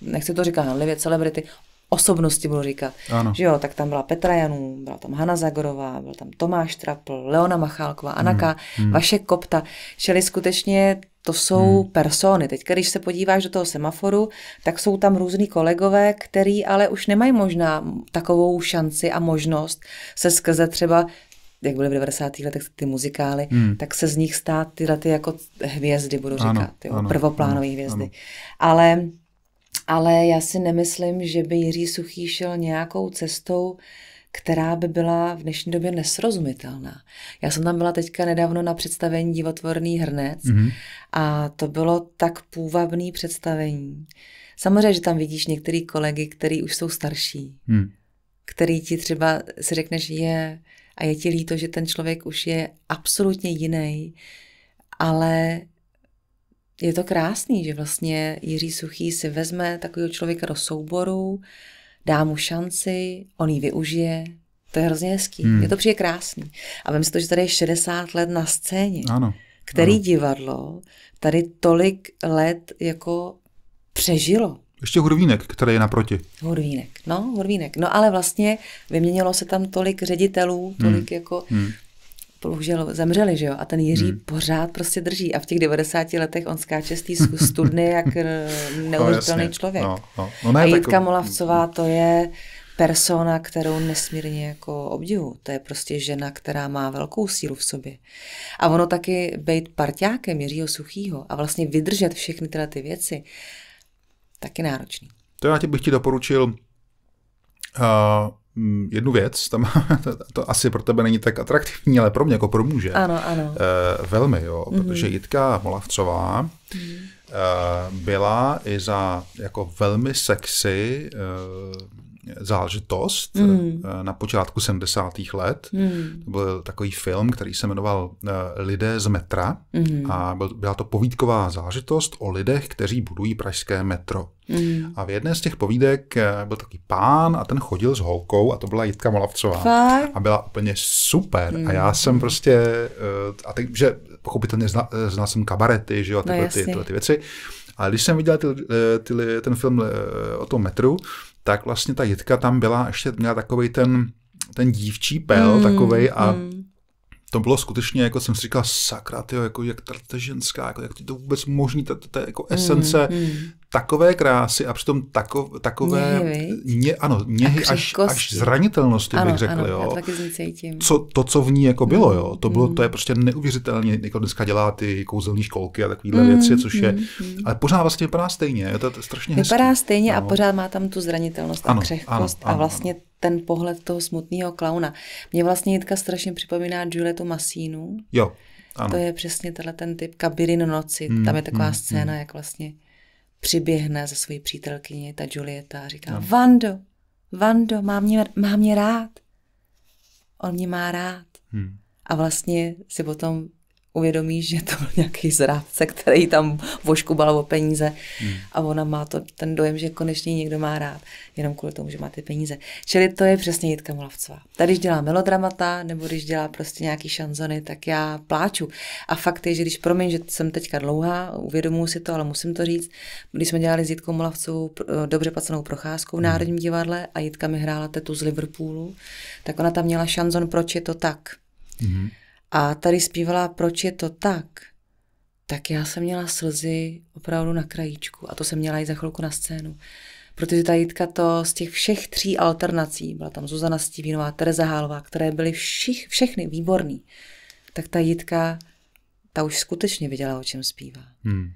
nechci to říkat hanlivě, celebrity, osobnosti budu říkat. Ano. Že jo, tak tam byla Petra Janů, byla tam Hanna Zagorová, byl tam Tomáš Trapl, Leona Machálková, hmm. Anaka, hmm. hmm. Vaše Kopta. Čili skutečně to jsou hmm. persony. Teď, když se podíváš do toho semaforu, tak jsou tam různí kolegové, který ale už nemají možná takovou šanci a možnost se skrze třeba jak byly v 90. letech ty muzikály, hmm. tak se z nich stát tyhle ty jako hvězdy, budu říkat, ano, jo, ano, prvoplánové ano, hvězdy. Ano. Ale, ale já si nemyslím, že by Jiří Suchý šel nějakou cestou, která by byla v dnešní době nesrozumitelná. Já jsem tam byla teďka nedávno na představení Divotvorný hrnec mm-hmm. a to bylo tak půvabné představení. Samozřejmě, že tam vidíš některé kolegy, který už jsou starší, mm. který ti třeba si řekneš, je, a je ti líto, že ten člověk už je absolutně jiný, ale je to krásný, že vlastně Jiří Suchý si vezme takového člověka do souboru, dá mu šanci, on ji využije. To je hrozně hezký. Hmm. Je to přijde krásný. A vím si to, že tady je 60 let na scéně. Ano. Který ano. divadlo tady tolik let jako přežilo. Ještě Hurvínek, který je naproti. Hurvínek, no, Hurvínek. No ale vlastně vyměnilo se tam tolik ředitelů, hmm. tolik hmm. jako... Hmm bohužel zemřeli, že jo? A ten Jiří hmm. pořád prostě drží. A v těch 90 letech on skáče z té studny jak eh, no, neuvěřitelný no, člověk. No, no. No, ne, a Jitka tak... Molavcová to je persona, kterou nesmírně jako obdivu. To je prostě žena, která má velkou sílu v sobě. A ono taky být parťákem Jiřího Suchýho a vlastně vydržet všechny tyhle ty věci taky náročný. To já ti bych ti doporučil uh, jednu věc, tam, to, to asi pro tebe není tak atraktivní, ale pro mě jako pro muže. Ano, ano. Uh, velmi, jo, mm-hmm. protože Jitka Molavcová mm-hmm. uh, byla i za jako velmi sexy uh, záležitost mm. na počátku 70. let. Mm. To byl takový film, který se jmenoval eh, Lidé z metra mm. a byla to povídková záležitost o lidech, kteří budují pražské metro. Mm. A v jedné z těch povídek eh, byl takový pán a ten chodil s holkou a to byla Jitka Molavcová. Fakt? A byla úplně super. Mm. A já hmm. jsem prostě, a teď, že pochopitelně znal, znal jsem kabarety, že jo, tyhle, no, ty, tyhle ty věci. Ale když jsem viděl ty, ty, ten film o tom metru, tak vlastně ta Jitka tam byla, ještě měla takový ten, ten dívčí pel mm, takovej a mm. to bylo skutečně, jako jsem si říkal, sakra, tyjo, jako jak ta, ta ženská, jako, jak to je vůbec možný, ta, ta, ta jako mm, esence mm, mm takové krásy a přitom tako, takové ně, ano, něhy až, až zranitelnosti ano, bych řekl, ano, jo. Já taky co, to, co v ní jako bylo, jo, to bylo, mm, mm. to je prostě neuvěřitelně, jako dneska dělá ty kouzelní školky a takovéhle mm, věci, což mm, je, mm. ale pořád vlastně vypadá stejně, to je strašně Vypadá hezký, stejně ano. a no. pořád má tam tu zranitelnost a ano, křehkost ano, ano, a vlastně ano ten pohled toho smutného klauna. Mě vlastně Jitka strašně připomíná Julietu Masínu. Jo, ano. To je přesně tenhle ten typ Kabirin noci. Mm, tam je taková mm, mm scéna, jak vlastně přiběhne za svojí přítelkyni, ta Julieta, a říká, no. Vando, Vando, má mě, má mě rád. On mě má rád. Hmm. A vlastně si potom uvědomíš, že to byl nějaký zrádce, který tam voškubal o peníze hmm. a ona má to, ten dojem, že konečně někdo má rád, jenom kvůli tomu, že má ty peníze. Čili to je přesně Jitka Molavcová. Tady, když dělá melodramata nebo když dělá prostě nějaký šanzony, tak já pláču. A fakt je, že když, promiň, že jsem teďka dlouhá, uvědomuji si to, ale musím to říct, když jsme dělali s Jitkou Molavcovou eh, dobře placenou procházku v hmm. Národním hmm. divadle a Jitka mi hrála tetu z Liverpoolu, tak ona tam měla šanzon, proč je to tak. Hmm a tady zpívala, proč je to tak, tak já jsem měla slzy opravdu na krajíčku a to jsem měla i za chvilku na scénu. Protože ta Jitka to z těch všech tří alternací, byla tam Zuzana Stivínová, Tereza Hálová, které byly všich, všechny výborný, tak ta Jitka, ta už skutečně viděla, o čem zpívá. Hmm.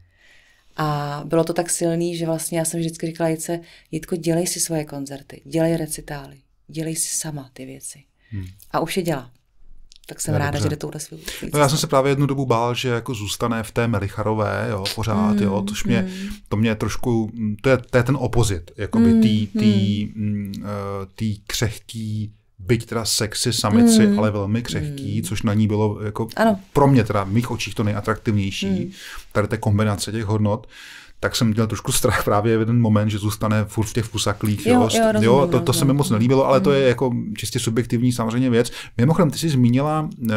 A bylo to tak silný, že vlastně já jsem vždycky říkala Jitce, Jitko, dělej si svoje koncerty, dělej recitály, dělej si sama ty věci. Hmm. A už je dělá tak jsem je, ráda, dobře. že jde touhle svou. No já jsem se právě jednu dobu bál, že jako zůstane v té Melicharové, jo, pořád, mm, jo, což mě, mm. to mě trošku, to je, to je ten opozit, jakoby tý, mm, tý, mm. mm eh, tý křehký, byť teda sexy samici, mm. ale velmi křehký, mm. což na ní bylo jako ano. pro mě teda v mých očích to nejatraktivnější, mm. tady té kombinace těch hodnot. Uh, tak jsem měl trošku strach právě v jeden moment, že zůstane furt v těch fusaklích. Jo, jo, jo, rozumím, jo to, to se mi moc nelíbilo, ale mm. to je mm. jako čistě subjektivní samozřejmě věc. Mimochodem, ty jsi zmínila uh,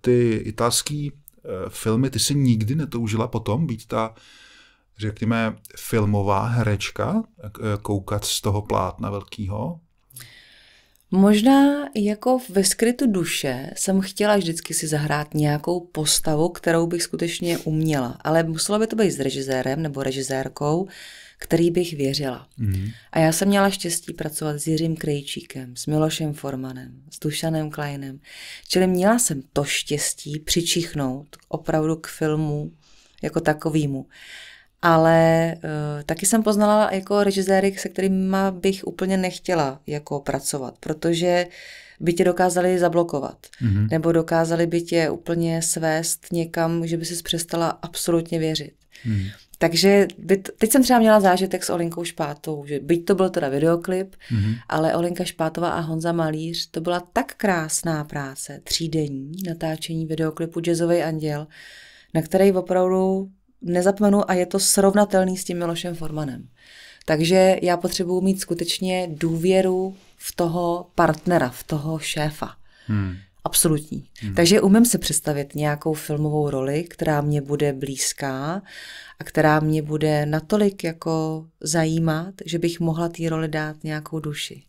ty italský uh, filmy, ty jsi nikdy netoužila potom být ta, řekněme, filmová herečka, eh, koukat z toho plátna velkého? Možná jako ve skrytu duše jsem chtěla vždycky si zahrát nějakou postavu, kterou bych skutečně uměla, ale muselo by to být s režisérem nebo režisérkou, který bych věřila. Mm-hmm. A já jsem měla štěstí pracovat s Jiřím Krejčíkem, s Milošem Formanem, s Dušanem Kleinem. Čili měla jsem to štěstí přičichnout opravdu k filmu jako takovýmu ale uh, taky jsem poznala jako režiséry, se kterými bych úplně nechtěla jako pracovat, protože by tě dokázali zablokovat, mm-hmm. nebo dokázali by tě úplně svést někam, že by si přestala absolutně věřit. Mm. Takže by t- teď jsem třeba měla zážitek s Olinkou Špátou, že byť to byl teda videoklip, mm-hmm. ale Olinka Špátová a Honza Malíř, to byla tak krásná práce, třídenní natáčení videoklipu Jazzový anděl, na který opravdu nezapomenu a je to srovnatelný s tím Milošem Formanem. Takže já potřebuji mít skutečně důvěru v toho partnera, v toho šéfa. Hmm. Absolutní. Hmm. Takže umím se představit nějakou filmovou roli, která mě bude blízká a která mě bude natolik jako zajímat, že bych mohla té roli dát nějakou duši.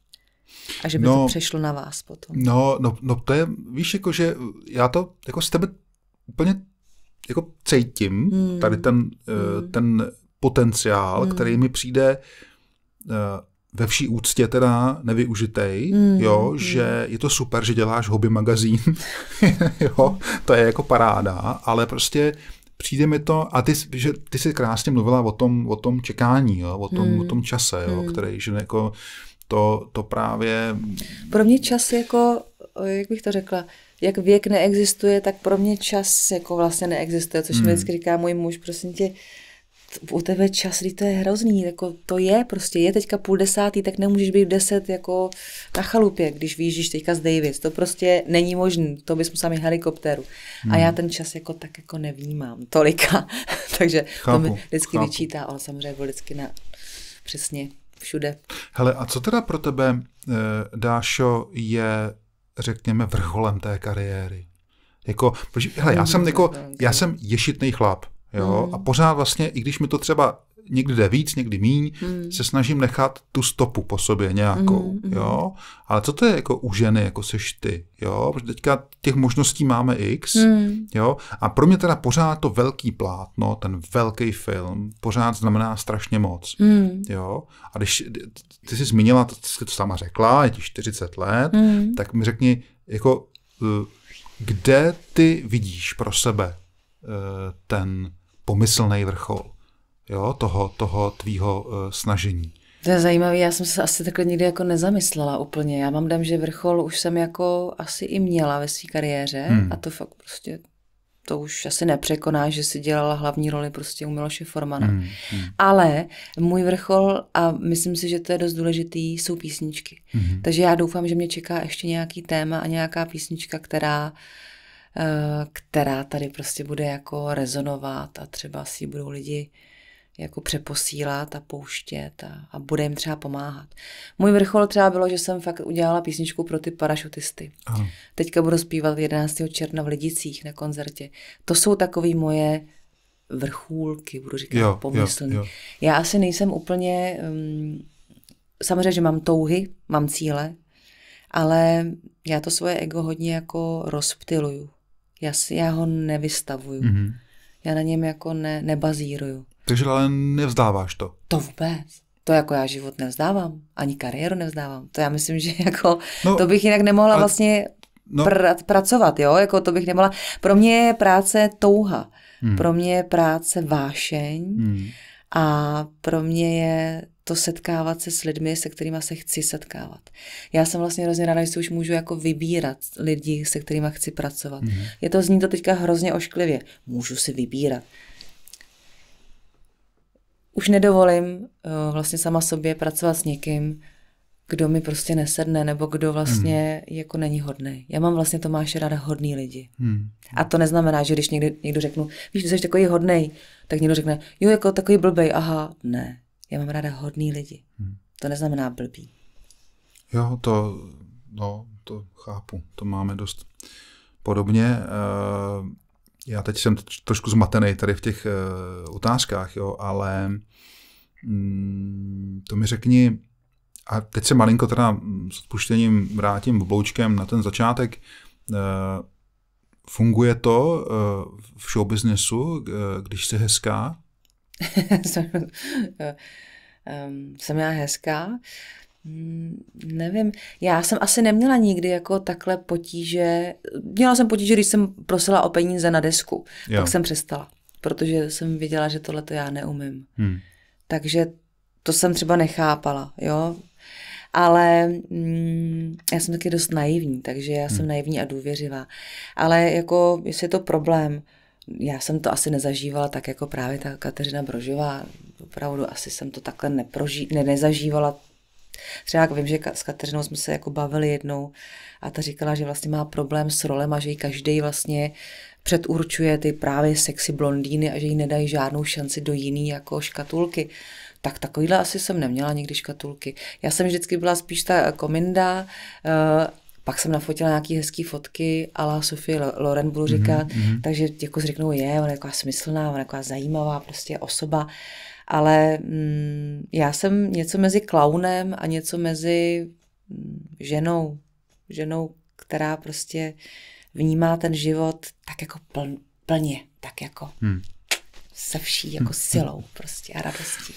A že by no, to přešlo na vás potom. No, no, no to je, víš, jako že já to jako s tebe úplně jako cítím hmm. tady ten, eh, hmm. ten potenciál, hmm. který mi přijde eh, ve vší úctě teda nevyužitej, hmm. jo, hmm. že je to super, že děláš hobby magazín, jo, to je jako paráda, ale prostě přijde mi to, a ty, že ty jsi krásně mluvila o tom, o tom čekání, jo, o, tom, hmm. o tom čase, jo, hmm. který, že jako to, to právě... Pro mě čas jako, eh, jak bych to řekla, jak věk neexistuje, tak pro mě čas jako vlastně neexistuje, což mm. mi hmm. vždycky říká můj muž, prosím tě, u tebe čas, to je hrozný, jako to je prostě, je teďka půl desátý, tak nemůžeš být v deset jako na chalupě, když výjíždíš teďka z Davis, to prostě není možné. to bys musel mít helikoptéru. Mm. A hmm. já ten čas jako tak jako nevnímám tolika, takže chápu, to mi vždycky chápu. vyčítá, ale samozřejmě vždycky na přesně všude. Hele, a co teda pro tebe, eh, Dášo, je řekněme, vrcholem té kariéry. Jako, protože, hele, já jsem, jako, já jsem ješitný chlap, jo, mm. a pořád vlastně, i když mi to třeba někdy jde víc, někdy míň, hmm. se snažím nechat tu stopu po sobě nějakou, hmm, hmm, jo. Ale co to je jako u ženy, jako seš ty, jo, protože teďka těch možností máme x, hmm. jo. A pro mě teda pořád to velký plátno, ten velký film, pořád znamená strašně moc, hmm. jo. A když ty jsi zmínila, to jsi to sama řekla, je ti 40 let, hmm. tak mi řekni, jako eh, kde ty vidíš pro sebe eh, ten pomyslný vrchol? jo, toho, toho tvýho eh, snažení. To je zajímavé, já jsem se asi takhle nikdy jako nezamyslela úplně. Já mám dám, že vrchol už jsem jako asi i měla ve své kariéře hmm. a to fakt prostě to už asi nepřekoná, že si dělala hlavní roli prostě u Miloše Formana. Hmm, hmm. Ale můj vrchol, a myslím si, že to je dost důležitý, jsou písničky. Hmm. Takže já doufám, že mě čeká ještě nějaký téma a nějaká písnička, která eh, která tady prostě bude jako rezonovat a třeba si budou lidi jako přeposílat a pouštět a, a bude jim třeba pomáhat. Můj vrchol třeba bylo, že jsem fakt udělala písničku pro ty parašutisty. Aha. Teďka budu zpívat 11. června v Lidicích na koncertě. To jsou takové moje vrchůlky, budu říkat jo, pomyslný. Jo, jo. Já asi nejsem úplně... Um, samozřejmě, že mám touhy, mám cíle, ale já to svoje ego hodně jako rozptiluju. Já, si, já ho nevystavuju. Mm-hmm. Já na něm jako ne, nebazíruju. Takže ale nevzdáváš to. To vůbec. To jako já život nevzdávám, ani kariéru nevzdávám. To já myslím, že jako no, to bych jinak nemohla a... vlastně no. pr- pracovat, jo, jako to bych nemohla. Pro mě je práce touha, hmm. pro mě je práce vášeň hmm. a pro mě je to setkávat se s lidmi, se kterými se chci setkávat. Já jsem vlastně hrozně ráda, že si už můžu jako vybírat lidi, se kterými chci pracovat. Mm-hmm. Je to, zní to teďka hrozně ošklivě. Můžu si vybírat už nedovolím eh, vlastně sama sobě pracovat s někým, kdo mi prostě nesedne, nebo kdo vlastně mm. jako není hodný. Já mám vlastně Tomáše ráda hodný lidi. Mm. A to neznamená, že když někdy, někdo řeknu, víš, že jsi takový hodný, tak někdo řekne, jo, jako takový blbej, aha, ne. Já mám ráda hodný lidi. Mm. To neznamená blbý. Jo, to, no, to chápu. To máme dost podobně. Uh já teď jsem trošku zmatený tady v těch uh, otázkách, jo, ale mm, to mi řekni, a teď se malinko teda s odpuštěním vrátím obloučkem na ten začátek. Uh, funguje to uh, v showbiznesu, uh, když jsi hezká? jsem já hezká? Mm, nevím, já jsem asi neměla nikdy jako takhle potíže. Měla jsem potíže, když jsem prosila o peníze na desku. Jo. Tak jsem přestala, protože jsem viděla, že tohle to já neumím. Hmm. Takže to jsem třeba nechápala, jo. Ale mm, já jsem taky dost naivní, takže já hmm. jsem naivní a důvěřivá. Ale jako, jestli je to problém, já jsem to asi nezažívala tak jako právě ta Kateřina Brožová. Opravdu asi jsem to takhle neproží, ne, nezažívala Třeba jak vím, že s Kateřinou jsme se jako bavili jednou a ta říkala, že vlastně má problém s rolem a že ji každý vlastně předurčuje ty právě sexy blondýny a že jí nedají žádnou šanci do jiný jako škatulky. Tak takovýhle asi jsem neměla nikdy škatulky. Já jsem vždycky byla spíš ta kominda, eh, pak jsem nafotila nějaké hezké fotky a Sofie Loren budu mhm, říkat, mm-hmm. takže jako řeknou, je, ona je jako smyslná, ona je jako zajímavá prostě osoba ale mm, já jsem něco mezi klaunem a něco mezi mm, ženou. Ženou, která prostě vnímá ten život tak jako pl, plně, tak jako hmm. se vší jako silou prostě a radostí,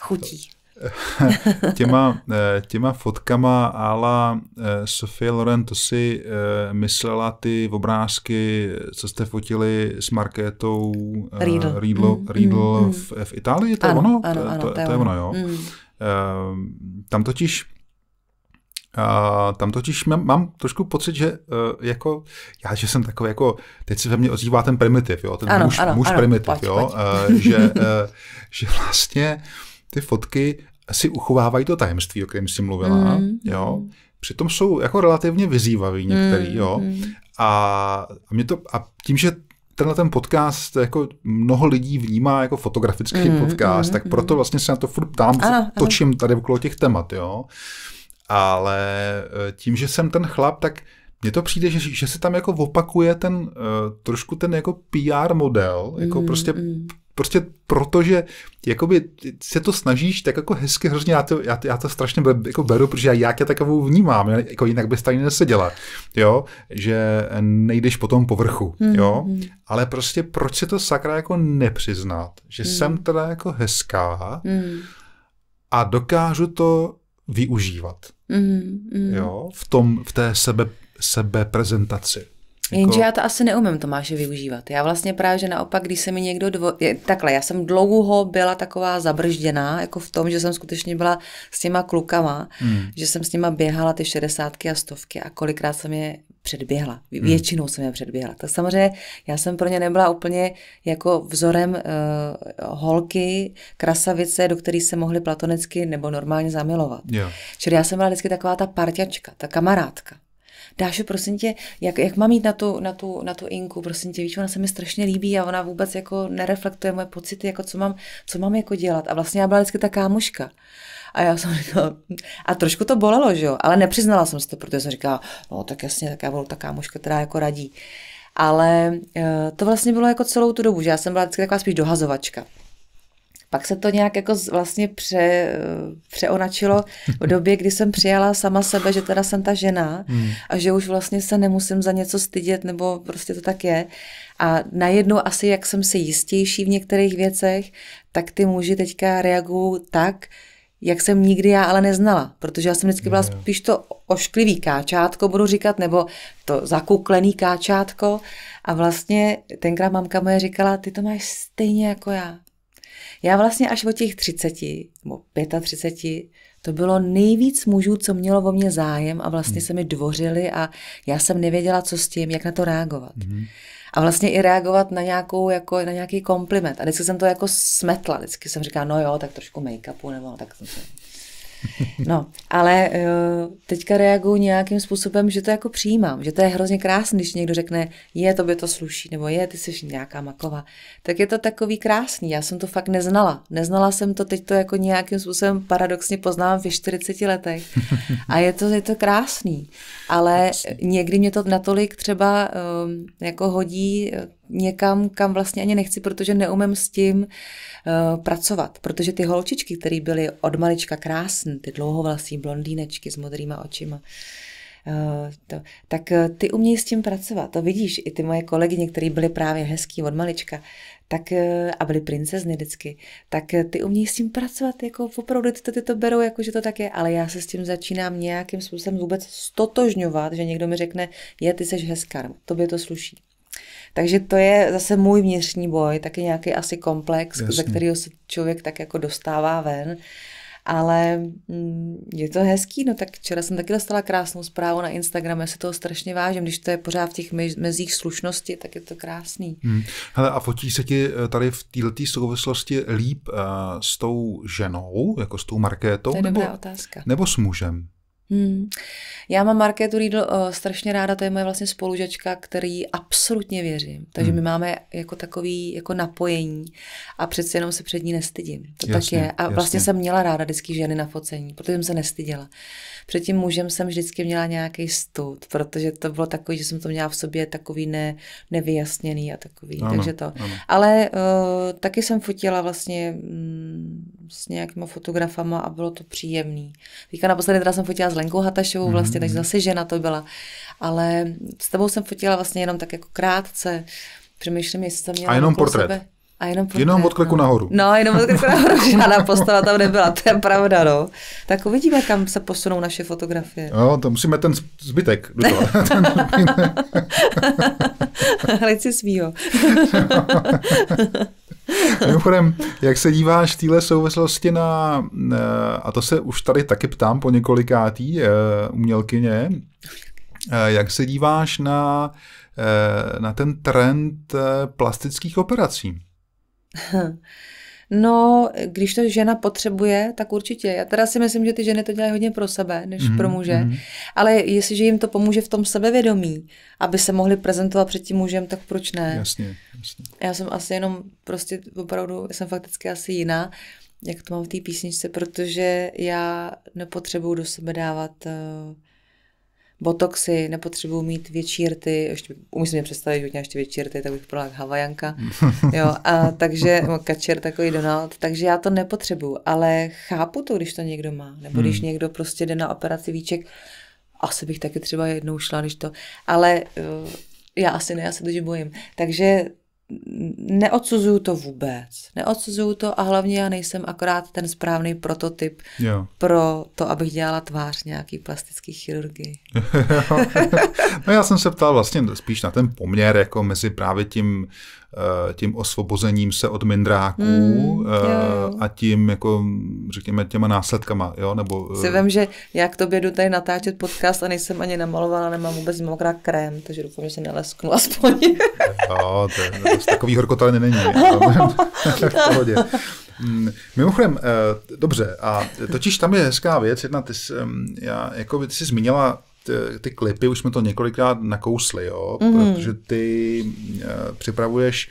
chutí. těma, eh, těma fotkama ala eh, Sophie Loren, to si eh, myslela ty obrázky, co jste fotili s Markétou Riedl, Riedl, mm, Riedl mm, mm. v, v Itálii, to ano, je ono? Ano, ano, to, to, je ono, jo. Mm. Tam totiž a tam totiž mám, mám trošku pocit, že uh, jako, já, že jsem takový jako, teď se ve mně ozývá ten primitiv, jo, ten ano, muž, ano, muž ano, primitiv, pojď, jo, pojď. Uh, že, uh, že vlastně ty fotky si uchovávají to tajemství, o kterém jsi mluvila, mm. jo. Mm. Přitom jsou jako relativně vyzývaví některý, mm. jo. Mm. A, mě to, a tím, že tenhle ten podcast jako mnoho lidí vnímá jako fotografický mm, podcast, mm, tak mm. proto vlastně se na to furt ptám, ano, točím ano. tady okolo těch témat, jo. Ale eh, tím, že jsem ten chlap, tak mně to přijde, že, že se tam jako opakuje ten uh, trošku ten jako PR model, jako mm, prostě mm prostě protože jakoby se to snažíš tak jako hezky hrozně, já to, já, já to strašně be, jako beru, protože já, já tě takovou jako vnímám, já, jako jinak bys tady neseděla, jo, že nejdeš po tom povrchu, jo, mm-hmm. ale prostě proč se to sakra jako nepřiznat, že mm. jsem teda jako hezká mm. a dokážu to využívat, mm. hmm jo, v tom, v té sebe, sebeprezentaci. Jako... Jenže já to asi neumím Tomáše využívat. Já vlastně právě, že naopak, když se mi někdo... Dvo... Takhle, já jsem dlouho byla taková zabržděná, jako v tom, že jsem skutečně byla s těma klukama, hmm. že jsem s nima běhala ty šedesátky a stovky a kolikrát jsem je předběhla. Hmm. Většinou jsem je předběhla. Tak samozřejmě já jsem pro ně nebyla úplně jako vzorem uh, holky, krasavice, do které se mohly platonicky nebo normálně zamilovat. Jo. Čili já jsem byla vždycky taková ta parťačka, ta kamarádka ho, prosím tě, jak, jak mám jít na tu, na tu, na tu Inku, prosím tě, víš, ona se mi strašně líbí a ona vůbec jako nereflektuje moje pocity, jako co mám, co mám jako dělat. A vlastně já byla vždycky ta kámoška. A já jsem říkala, hm. a trošku to bolelo, že jo, ale nepřiznala jsem si to, protože jsem říkala, no tak jasně, tak já byla ta kámoška, která jako radí. Ale eh, to vlastně bylo jako celou tu dobu, že já jsem byla vždycky taková spíš dohazovačka. Pak se to nějak jako vlastně pře, přeonačilo v době, kdy jsem přijala sama sebe, že teda jsem ta žena hmm. a že už vlastně se nemusím za něco stydět, nebo prostě to tak je. A najednou asi, jak jsem si jistější v některých věcech, tak ty muži teďka reagují tak, jak jsem nikdy já ale neznala, protože já jsem vždycky byla spíš to ošklivý káčátko, budu říkat, nebo to zakuklený káčátko. A vlastně tenkrát mamka moje říkala, ty to máš stejně jako já. Já vlastně až od těch 30 nebo 35 to bylo nejvíc mužů, co mělo o mě zájem a vlastně hmm. se mi dvořili a já jsem nevěděla, co s tím, jak na to reagovat. Hmm. A vlastně i reagovat na, nějakou, jako, na nějaký kompliment. A vždycky jsem to jako smetla. Vždycky jsem říkala, no jo, tak trošku make-upu nebo no, tak jsem se No, ale eh, teďka reaguju nějakým způsobem, že to jako přijímám, že to je hrozně krásné, když někdo řekne, je, to by to sluší, nebo je, ty jsi nějaká makova. Tak je to takový krásný, já jsem to fakt neznala. Neznala jsem to, teď to jako nějakým způsobem paradoxně poznávám ve 40 letech. A je to, je to krásný. Ale někdy mě to natolik třeba eh, jako hodí eh, někam, kam vlastně ani nechci, protože neumím s tím uh, pracovat. Protože ty holčičky, které byly od malička krásné, ty dlouhovlasí blondýnečky s modrýma očima, uh, to, tak uh, ty umějí s tím pracovat. To vidíš, i ty moje kolegy, které byly právě hezký od malička, tak a byly princezny vždycky, tak ty umějí s tím pracovat, jako opravdu ty to, ty to berou, jako že to tak je, ale já se s tím začínám nějakým způsobem vůbec stotožňovat, že někdo mi řekne, je, ty seš hezká, to by to sluší. Takže to je zase můj vnitřní boj, taky nějaký asi komplex, Jasně. ze kterého se člověk tak jako dostává ven. Ale mm, je to hezký, no tak včera jsem taky dostala krásnou zprávu na Instagram, já se toho strašně vážím, když to je pořád v těch mezích slušnosti, tak je to krásný. Hmm. Hele, a fotí se ti eh, tady v této souvislosti líp uh, s tou ženou, jako s tou Markétou? To je nebo, dobrá otázka. Nebo s mužem? Hmm. Já mám Markétu Riedl uh, strašně ráda, to je moje vlastně spolužačka, který absolutně věřím. Takže hmm. my máme jako takový jako napojení a přece jenom se před ní nestydím. To jasně, tak je. A jasně. vlastně jsem měla ráda vždycky ženy na focení, protože jsem se nestyděla. Před tím mužem jsem vždycky měla nějaký stud, protože to bylo takový, že jsem to měla v sobě takový ne, nevyjasněný a takový. Ano, takže to. Ano. Ale uh, taky jsem fotila vlastně mm, s nějakýma fotografama a bylo to příjemný. Teďka naposledy teda jsem fotila s Lenkou Hatašovou vlastně, mm-hmm. takže zase žena to byla. Ale s tebou jsem fotila vlastně jenom tak jako krátce. Přemýšlím, jestli jsem měla A jenom portrét. Sebe. A jenom, portrét, jenom no. od kliku no. nahoru. No, jenom od kliku nahoru, žádná postava tam nebyla, to je pravda, no. Tak uvidíme, kam se posunou naše fotografie. No, to musíme ten zbytek dodat. Hled si svýho. Mimochodem, jak se díváš v téhle souvislosti na, a to se už tady taky ptám po několikátý eh, umělkyně, eh, jak se díváš na, eh, na ten trend plastických operací? No, když to žena potřebuje, tak určitě. Já teda si myslím, že ty ženy to dělají hodně pro sebe, než mm-hmm. pro muže. Mm-hmm. Ale jestliže jim to pomůže v tom sebevědomí, aby se mohli prezentovat před tím mužem, tak proč ne? Jasně, jasně. Já jsem asi jenom prostě opravdu, jsem fakticky asi jiná, jak to mám v té písničce, protože já nepotřebuju do sebe dávat uh, botoxy, nepotřebuju mít větší rty, ještě, umíš si mě představit, že ještě větší rty, tak bych byla jak havajanka, jo, a takže, kačer takový Donald, takže já to nepotřebuju, ale chápu to, když to někdo má, nebo hmm. když někdo prostě jde na operaci víček, asi bych taky třeba jednou šla, když to, ale eh, já asi ne, já se to, že bojím. Takže neodsuzuju to vůbec. Neodsuzuju to a hlavně já nejsem akorát ten správný prototyp jo. pro to, abych dělala tvář nějaký plastický chirurgii. no já jsem se ptal vlastně spíš na ten poměr jako mezi právě tím Eh, tím osvobozením se od mindráků mm, a tím, jako řekněme, těma následkama, jo, nebo... Eh, si vím, že já k tobě jdu tady natáčet podcast a nejsem ani namalovaná, nemám vůbec mokrá krém, takže doufám, že se nelesknu aspoň. jo, to, je, to takový horko tady není. Jako. v pohodě. Mm, mimochodem, dobře, a totiž tam je hezká věc, jedna, ty jsi, já, jako by, ty jsi zmínila ty, klipy, už jsme to několikrát nakousli, jo, mm-hmm. protože ty uh, připravuješ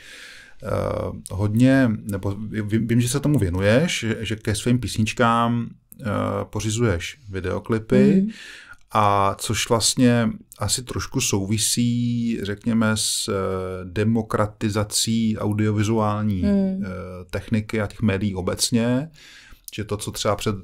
uh, hodně, nebo vím, vím, že se tomu věnuješ, že, že ke svým písničkám uh, pořizuješ videoklipy, mm-hmm. a což vlastně asi trošku souvisí, řekněme, s uh, demokratizací audiovizuální mm. uh, techniky a těch médií obecně že to, co třeba před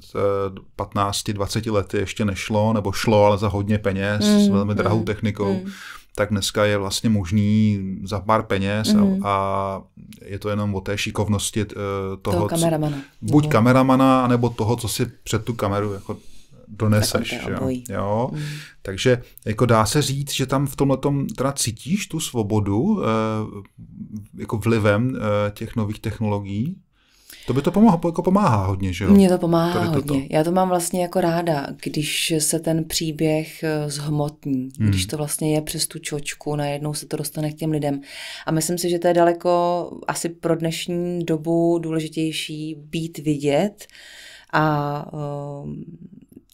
15-20 eh, lety ještě nešlo, nebo šlo, ale za hodně peněz, mm, mm-hmm. s velmi drahou mm, technikou, mm. tak dneska je vlastně možný za pár peněz mm. a, mm-hmm. a je to jenom o té šikovnosti eh, toho, toho kameramana. Co, buď no. kameramana, nebo toho, co si před tu kameru jako doneseš. Jo. Jo. Mm. Takže jako dá se říct, že tam v tomhle teda cítíš tu svobodu eh, jako vlivem eh, těch nových technologií? To by to pomohlo, jako pomáhá hodně, že jo? Mně to pomáhá Tady hodně. Toto. Já to mám vlastně jako ráda, když se ten příběh eh, zhmotní, hmm. když to vlastně je přes tu čočku, najednou se to dostane k těm lidem. A myslím si, že to je daleko asi pro dnešní dobu důležitější být vidět a uh,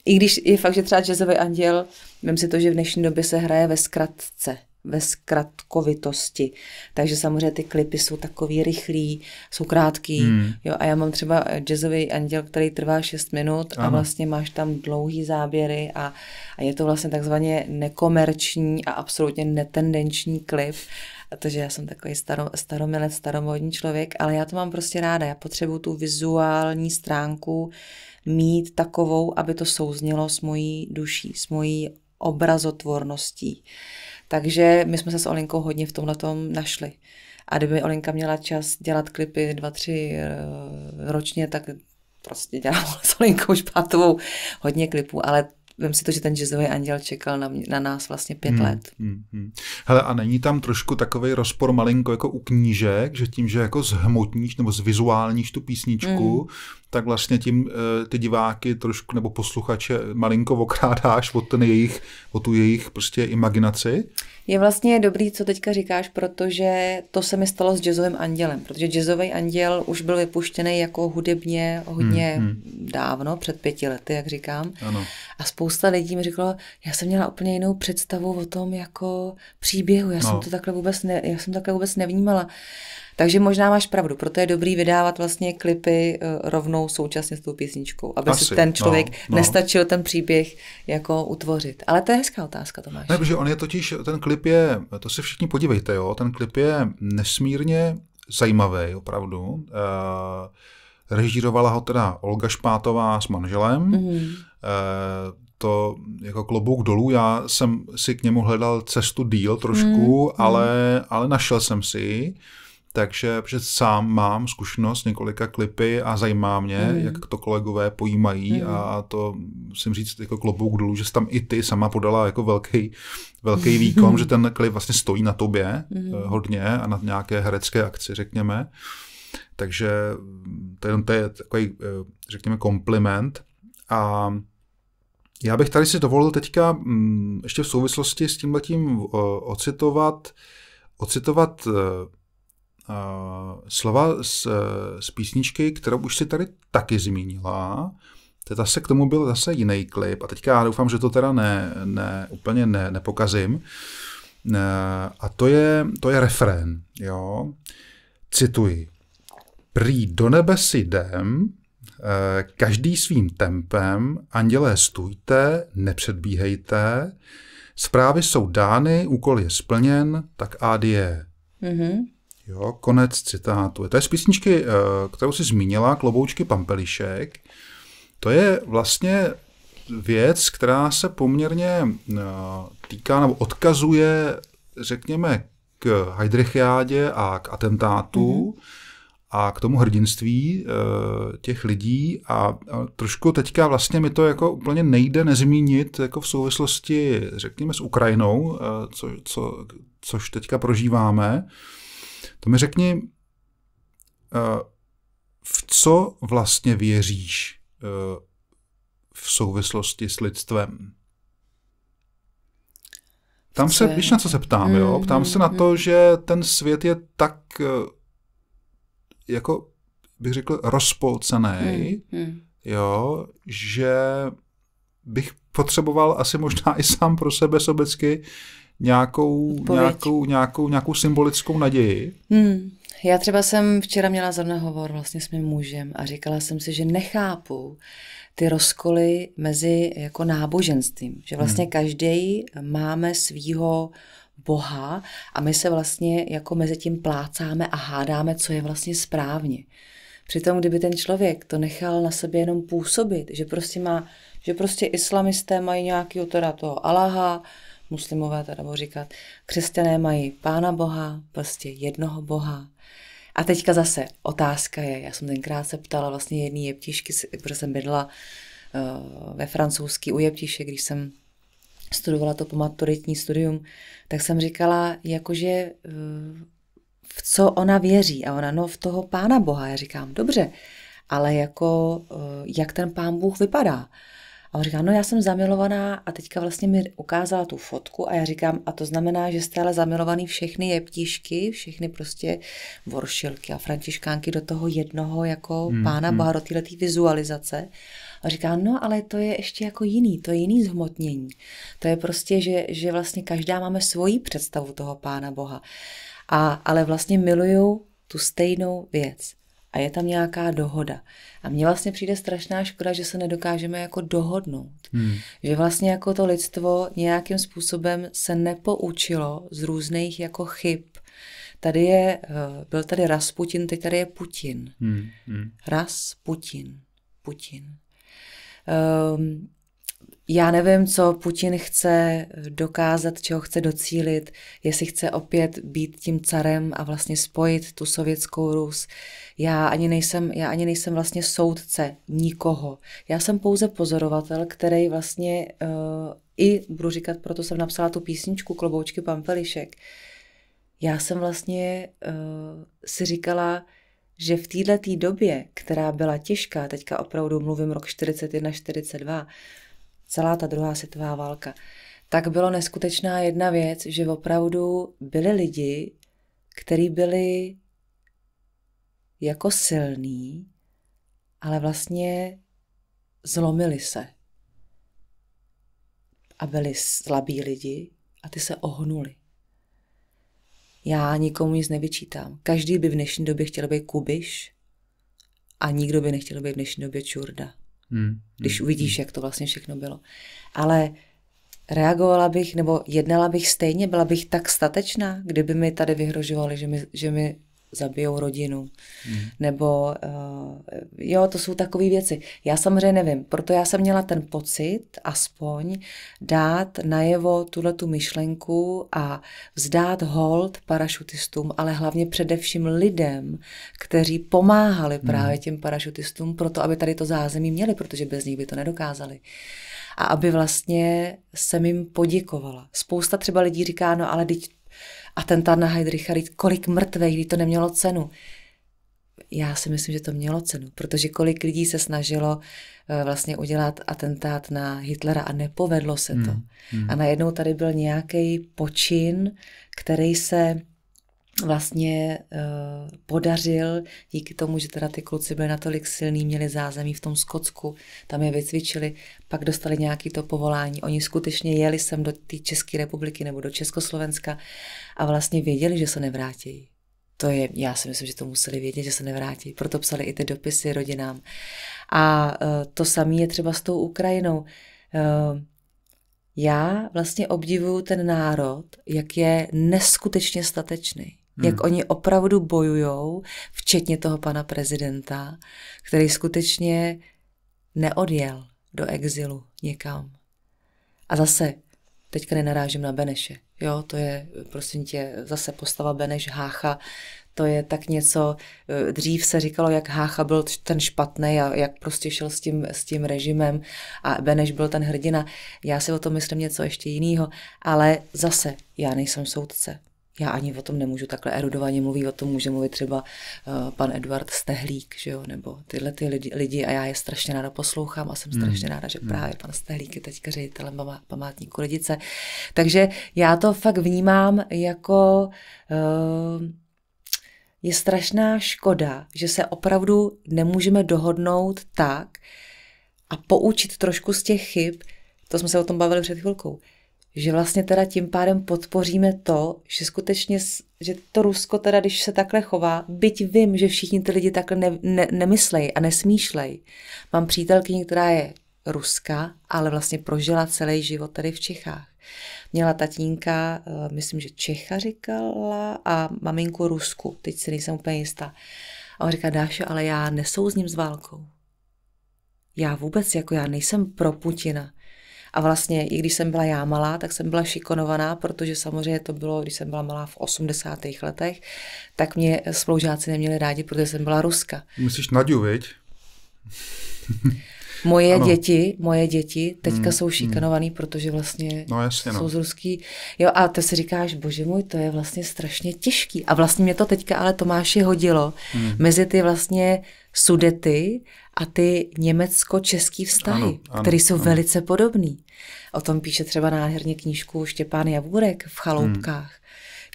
i když je fakt, že třeba jazzový anděl, vím si to, že v dnešní době se hraje ve zkratce ve zkratkovitosti. Takže samozřejmě ty klipy jsou takový rychlý, jsou krátký. Hmm. Jo, a já mám třeba jazzový anděl, který trvá 6 minut ano. a vlastně máš tam dlouhý záběry a, a je to vlastně takzvaně nekomerční a absolutně netendenční klip. Takže já jsem takový staro, staromilec, staromodní člověk, ale já to mám prostě ráda. Já potřebuju tu vizuální stránku mít takovou, aby to souznělo s mojí duší, s mojí obrazotvorností. Takže my jsme se s Olinkou hodně v tomhle tom našli. A kdyby Olinka měla čas dělat klipy dva, tři eh, ročně, tak prostě dělala s Olinkou Špátovou hodně klipů, ale Vím si to, že ten jazzový anděl čekal na, mě, na nás vlastně pět hmm, let. Hmm, hmm. Hele, a není tam trošku takový rozpor malinko jako u knížek, že tím, že jako zhmotníš nebo zvizuálníš tu písničku, hmm tak vlastně tím eh, ty diváky trošku, nebo posluchače malinko okrádáš o, ten jejich, o tu jejich prostě imaginaci. Je vlastně dobrý, co teďka říkáš, protože to se mi stalo s jazzovým andělem, protože jazzový anděl už byl vypuštěný jako hudebně hodně hmm, hmm. dávno, před pěti lety, jak říkám. Ano. A spousta lidí mi říkalo, já jsem měla úplně jinou představu o tom jako příběhu, já no. jsem to takhle vůbec, ne, já jsem takhle vůbec nevnímala. Takže možná máš pravdu, proto je dobrý vydávat vlastně klipy eh, rovnou současně s tou písničkou, aby Asi, si ten no, člověk no, no. nestačil ten příběh jako utvořit. Ale to je hezká otázka, Tomáš. Ne, protože on je totiž, ten klip je, to se všichni podívejte, jo, ten klip je nesmírně zajímavý, opravdu. Eh, režírovala ho teda Olga Špátová s manželem. Mm-hmm. E, to jako klobouk dolů. Já jsem si k němu hledal cestu díl trošku, mm, ale, ale našel jsem si ji takže protože sám mám zkušenost několika klipy a zajímá mě, mm. jak to kolegové pojímají mm. a to musím říct jako klobouk dolů, že jsi tam i ty sama podala jako velký, velký mm. výkon, že ten klip vlastně stojí na tobě mm. Eh, hodně a na nějaké herecké akci, řekněme. Takže mm, to je, to je takový, eh, řekněme, kompliment. A já bych tady si dovolil teďka mm, ještě v souvislosti s tímhletím eh, ocitovat, ocitovat Eh, slova z, eh, z písničky, kterou už si tady taky zmínila. To se, k tomu byl zase jiný klip a teďka já doufám, že to teda ne, ne úplně ne, nepokazím. Ne, eh, a to je, to je refrén, jo. Cituji. Prý do nebe si jdem, každý svým tempem, andělé stůjte, nepředbíhejte, zprávy jsou dány, úkol je splněn, tak je. Mm-hmm. Jo, konec citátu. To je z písničky, eh, kterou si zmínila, Kloboučky Pampelišek. To je vlastně věc, která se poměrně eh, týká nebo odkazuje, řekněme, k Heidrichiádě a k atentátu mm-hmm. a k tomu hrdinství eh, těch lidí a trošku teďka vlastně mi to jako úplně nejde nezmínit jako v souvislosti, řekněme, s Ukrajinou, co, co, což teďka prožíváme. To mi řekni, eh, v co vlastně věříš eh, v souvislosti s lidstvem? Tam se, víš, na co se ptám, jo? Mm-hmm. Ptám se na to, mm-hmm. že ten svět je tak, eh, jako bych řekl, rozpolcený, mm-hmm. jo, že bych potřeboval asi možná i sám pro sebe sobecky nějakou, nějakou, nějakou, nějakou symbolickou naději. Hmm. Já třeba jsem včera měla zrovna hovor vlastně s mým mužem a říkala jsem si, že nechápu ty rozkoly mezi jako náboženstvím, že hmm. vlastně hmm. každý máme svýho Boha a my se vlastně jako mezi tím plácáme a hádáme, co je vlastně správně. Přitom, kdyby ten člověk to nechal na sebe jenom působit, že prostě má, že prostě islamisté mají nějaký teda toho Alaha, muslimové teda budou říkat, křesťané mají pána boha, prostě jednoho boha. A teďka zase otázka je, já jsem tenkrát se ptala vlastně jedný jeptišky, protože jsem bydla eh, ve francouzský u jeptiše, když jsem studovala to maturitní studium, tak jsem říkala, jakože eh, v co ona věří. A ona, no v toho pána boha. Já říkám, dobře, ale jako eh, jak ten pán Bůh vypadá? A on říká, no já jsem zamilovaná a teďka vlastně mi ukázala tu fotku a já říkám, a to znamená, že jste ale zamilovaný všechny jeptišky, všechny prostě voršilky a františkánky do toho jednoho jako hmm, pána hmm. boha do vizualizace. A říká, no ale to je ještě jako jiný, to je jiný zhmotnění. To je prostě, že, že vlastně každá máme svoji představu toho pána boha. A, ale vlastně miluju tu stejnou věc a je tam nějaká dohoda. A mně vlastně přijde strašná škoda, že se nedokážeme jako dohodnout. Hmm. Že vlastně jako to lidstvo nějakým způsobem se nepoučilo z různých jako chyb. Tady je, eh, byl tady Rasputin, teď tady je Putin. Hmm. Hmm. Rasputin. Putin. Um, já nevím, co Putin chce dokázat, čeho chce docílit, jestli chce opět být tím carem a vlastně spojit tu sovětskou Rus. Já ani nejsem, já ani nejsem vlastně soudce nikoho. Já jsem pouze pozorovatel, který vlastně uh, i, budu říkat, proto jsem napsala tu písničku Kloboučky Pampelišek. Já jsem vlastně uh, si říkala, že v této době, která byla těžká, teďka opravdu mluvím rok 41-42, celá ta druhá světová válka, tak bylo neskutečná jedna věc, že opravdu byli lidi, kteří byli jako silní, ale vlastně zlomili se. A byli slabí lidi a ty se ohnuli. Já nikomu nic nevyčítám. Každý by v dnešní době chtěl být kubiš a nikdo by nechtěl být v dnešní době čurda. Hmm. Když hmm, uvidíš, hmm. jak to vlastně všechno bylo. Ale reagovala bych nebo jednala bych stejně, byla bych tak statečná, kdyby mi tady vyhrožovali, že mi, že mi zabijou rodinu. Mm. Nebo uh, jo, to jsou takové věci. Já samozřejmě nevím, proto já jsem měla ten pocit, aspoň dát najevo tuhle tu myšlenku a vzdát hold parašutistům, ale hlavně především lidem, kteří pomáhali mm. právě těm parašutistům, proto aby tady to zázemí měli, protože bez nich by to nedokázali a aby vlastně jsem jim poděkovala. Spousta třeba lidí říká, no ale teď atentát na Heidricha, kolik mrtvých, kdy to nemělo cenu. Já si myslím, že to mělo cenu, protože kolik lidí se snažilo eh, vlastně udělat atentát na Hitlera a nepovedlo se to. Hmm. Hmm. A najednou tady byl nějaký počin, který se vlastně uh, podařil díky tomu, že teda ty kluci byli natolik silní, měli zázemí v tom Skotsku, tam je vycvičili, pak dostali nějaké to povolání. Oni skutečně jeli sem do té České republiky nebo do Československa a vlastně věděli, že se nevrátí. To je, já si myslím, že to museli vědět, že se nevrátí. Proto psali i ty dopisy rodinám. A uh, to samé je třeba s tou Ukrajinou. Uh, já vlastně obdivuju ten národ, jak je neskutečně statečný Hmm. Jak oni opravdu bojujou, včetně toho pana prezidenta, který skutečně neodjel do exilu někam. A zase, teďka nenarážím na Beneše. Jo, to je, prosím tě, zase postava Beneš Hácha, to je tak něco, eh, dřív se říkalo, jak Hácha byl ten špatný a jak prostě šel s tím, s tím režimem a Beneš byl ten hrdina. Já si o tom myslím něco ještě jiného, ale zase, já nejsem soudce já ani o tom nemůžu takhle erudovaně mluvit, o tom může mluvit třeba uh, pan Eduard Stehlík, že jo, nebo tyhle ty lidi, lidi a já je strašně ráda poslouchám a jsem hmm. strašně ráda, že hmm. právě pan Stehlík je teďka ředitelem památníku Lidice. Takže já to fakt vnímám jako uh, je strašná škoda, že se opravdu nemůžeme dohodnout tak a poučit trošku z těch chyb, to jsme se o tom bavili před chvilkou, že vlastně teda tím pádem podpoříme to, že skutečně, že to Rusko teda, když se takhle chová, byť vím, že všichni ty lidi takhle ne, ne, nemyslej a nesmýšlej. Mám přítelkyni, která je Ruska, ale vlastně prožila celý život tady v Čechách. Měla tatínka, eh, myslím, že Čecha říkala, a maminku Rusku, teď si nejsem úplně jistá. A on říká, Dášo, ale já nesouzním s válkou. Já vůbec, jako já nejsem pro Putina. A vlastně, i když jsem byla já malá, tak jsem byla šikonovaná, protože samozřejmě to bylo, když jsem byla malá v 80. letech, tak mě spolužáci neměli rádi, protože jsem byla ruska. Musíš Naďu, viď? Moje ano. děti, moje děti teďka hmm. jsou šikanovaný, hmm. protože vlastně no, jasně, no. jsou no. z ruský. Jo a ty si říkáš, bože můj, to je vlastně strašně těžký. A vlastně mě to teďka ale Tomáši hodilo hmm. mezi ty vlastně sudety a ty německo-český vztahy, které jsou ano. velice podobné. O tom píše třeba nádherně knížku Štěpán Javůrek v Chaloupkách. Hmm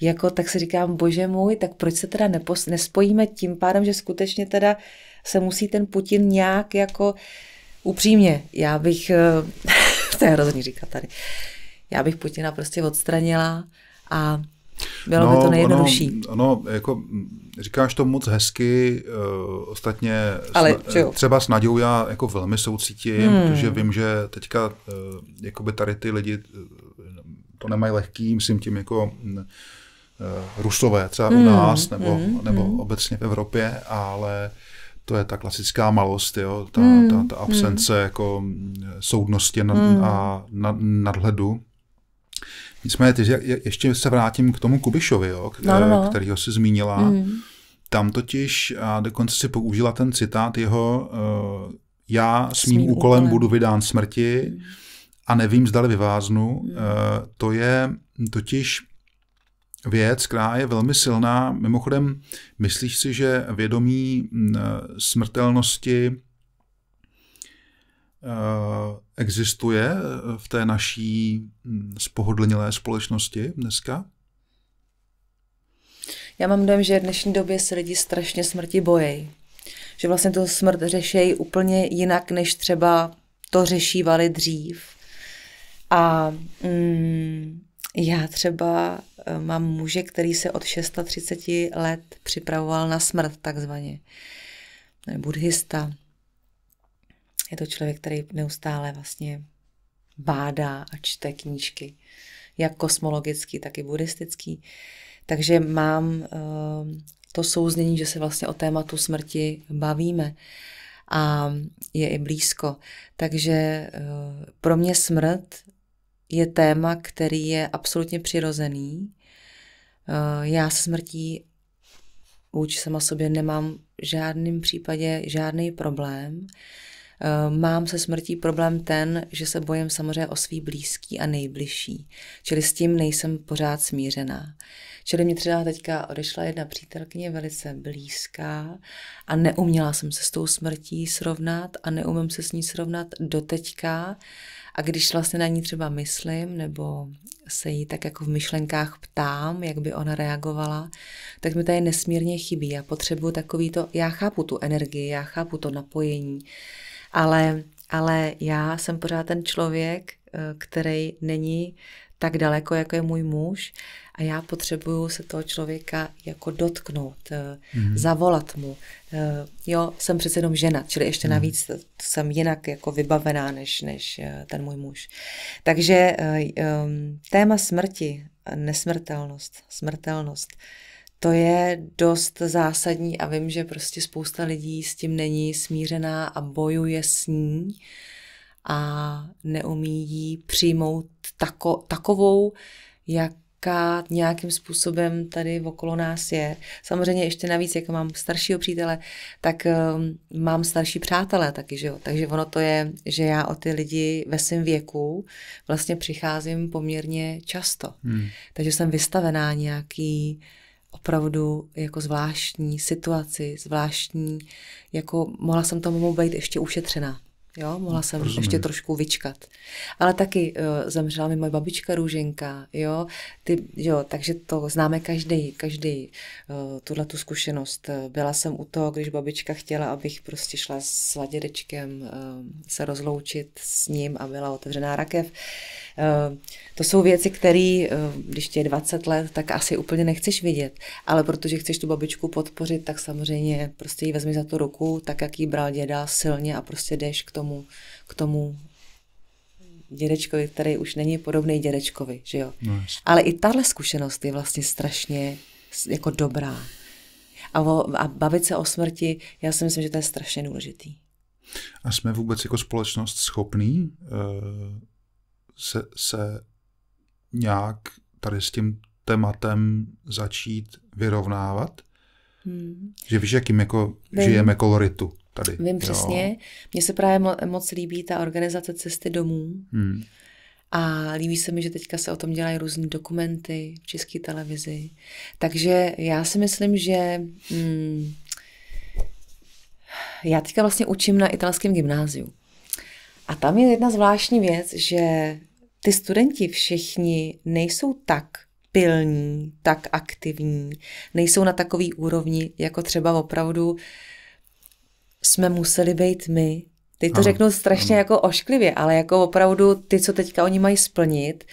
jako tak si říkám, bože můj, tak proč se teda nepos, nespojíme tím pádem, že skutečně teda se musí ten Putin nějak jako upřímně, já bych, eh, to je hrozný říkat tady, já bych Putina prostě odstranila a bylo no, by to no, nejjednodušší. Ono, ono, jako mm, říkáš to moc hezky, uh, ostatně Ale, s, eh, třeba s Nadějou já jako velmi soucítím, hmm. protože vím, že teďka uh, jakoby tady ty lidi to nemají lehký, myslím tím jako uh, rusové třeba hmm. u nás nebo, hmm. nebo hmm. obecně v Evropě, ale to je ta klasická malost, jo? Ta, hmm. ta, ta hmm. absence hmm. jako mm, soudnosti na, hmm. a na, nadhledu. Nicméně, ty, je, ještě se vrátím k tomu Kubišovi, jo, k, no, no. kterýho jsi zmínila. Mm. Tam totiž, a dokonce si použila ten citát jeho, uh, já s mým, úkolem, úkolem budu vydán smrti mhm. a nevím, zdali vyváznu. Mm. Uh, to je totiž věc, která je velmi silná. Mimochodem, myslíš si, že vědomí uh, smrtelnosti uh, existuje eh, v té naší hm, spohodlnilé společnosti dneska? Já mám dojem, že v dnešní době se lidi strašně smrti bojí, Že vlastně to smrt řeší úplně jinak, než třeba to řešívali dřív. A mm, já třeba eh, mám muže, který se od 630 let připravoval na smrt takzvaně. Buddhista. Vlastně je to člověk, který neustále vlastně bádá a čte knížky, jak kosmologický, tak i buddhistický. Takže mám ehm, to souznění, že se vlastně o tématu smrti bavíme a je i blízko. Takže eh, pro mě smrt je téma, který je absolutně přirozený. Eh, já se smrtí vůči sama sobě nemám v žádném případě žádný problém. Eh, mám se smrtí problém ten, že se bojím samozřejmě o svý blízký a nejbližší. Čili s tím nejsem pořád smířená. Čili mě třeba teďka odešla jedna přítelkyně velice blízká a neuměla jsem se s tou smrtí srovnat a neumím se s ní srovnat doteďka. A když vlastně na ní třeba myslím, nebo se jí tak jako v myšlenkách ptám, jak by ona reagovala, tak mi tady nesmírně chybí. Já potřebuji takový to, já chápu tu energii, já chápu to napojení, ale, ale já jsem pořád ten člověk, eh, který není tak daleko, jako je můj muž a já potřebuju se toho člověka jako dotknout, mm. zavolat mu. Eh, jo, jsem přece jenom žena, čili ještě mm. navíc jsem jinak jako vybavená než, než ten můj muž. Takže ehm, téma smrti, nesmrtelnost, smrtelnost, to je dost zásadní a vím, že prostě spousta lidí s tím není smířená a bojuje s ní a neumí ji přijmout tako, takovou, jaká nějakým způsobem tady okolo nás je. Samozřejmě ještě navíc, jak mám staršího přítele, tak um, mám starší přátelé taky, že jo? Takže ono to je, že já o ty lidi ve svém věku vlastně přicházím poměrně často. Hmm. Takže jsem vystavená nějaký uh, opravdu jako zvláštní situaci, zvláštní, jako mohla jsem tomu být ještě ušetřena. Jo, mohla jsem Rozumím. ještě trošku vyčkat. Ale taky uh, zemřela mi moje babička Růženka, jo, ty, jo, takže to známe každý, každý uh, tuhle tu zkušenost. Eh, byla jsem u toho, když babička chtěla, abych prostě šla s ladědečkem uh, se rozloučit s ním a byla otevřená rakev. Uh, Eh, to jsou věci, které, eh, když tě je 20 let, tak asi úplně nechceš vidět. Ale protože chceš tu babičku podpořit, tak samozřejmě prostě ji vezmi za tu ruku, tak jak ji bral děda silně a prostě jdeš k tomu, k tomu dědečkovi, který už není podobný dědečkovi, že jo. No, Ale i tahle zkušenost je vlastně strašně jako dobrá. A, o, a bavit se o smrti, já si myslím, že to je strašně důležitý. A jsme vůbec jako společnost schopní uh eh, se, se nějak tady s tím tématem začít vyrovnávat? Hmm. Že víš, jakým jako Vím. žijeme koloritu tady. Vím jo. přesně. Mně se právě moc líbí ta organizace cesty domů. Hmm. A líbí se mi, že teďka se o tom dělají různé dokumenty v české televizi. Takže já si myslím, že hmm, já teďka vlastně učím na italském gymnáziu. A tam je jedna zvláštní věc, že ty studenti všichni nejsou tak pilní, tak aktivní, nejsou na takový úrovni, jako třeba opravdu jsme museli být my. Teď to ano, řeknu strašně ano. jako ošklivě, ale jako opravdu ty, co teďka oni mají splnit,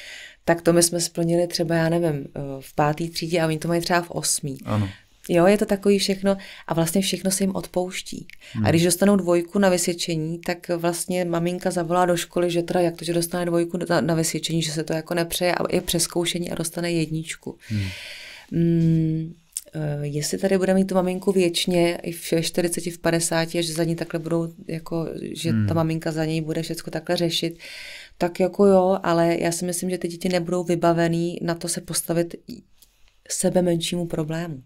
tak to my jsme splnili třeba, já nevím, eh, v páté třídě a oni to mají třeba v osmý. Ano. Jo, je to takový všechno a vlastně všechno se jim odpouští. Hmm. A když dostanou dvojku na vysvědčení, tak vlastně maminka zavolá do školy, že teda jak to, že dostane dvojku na, na vysvědčení, že se to jako nepřeje a je přeskoušení a dostane jedničku. Hmm. Hmm, eh, jestli tady bude mít tu maminku věčně i v 40, v 50, že za ní takhle budou, jako, že hmm. ta maminka za něj bude všechno takhle řešit, tak jako jo, ale já si myslím, že ty děti nebudou vybavený na to se postavit sebe menšímu problému.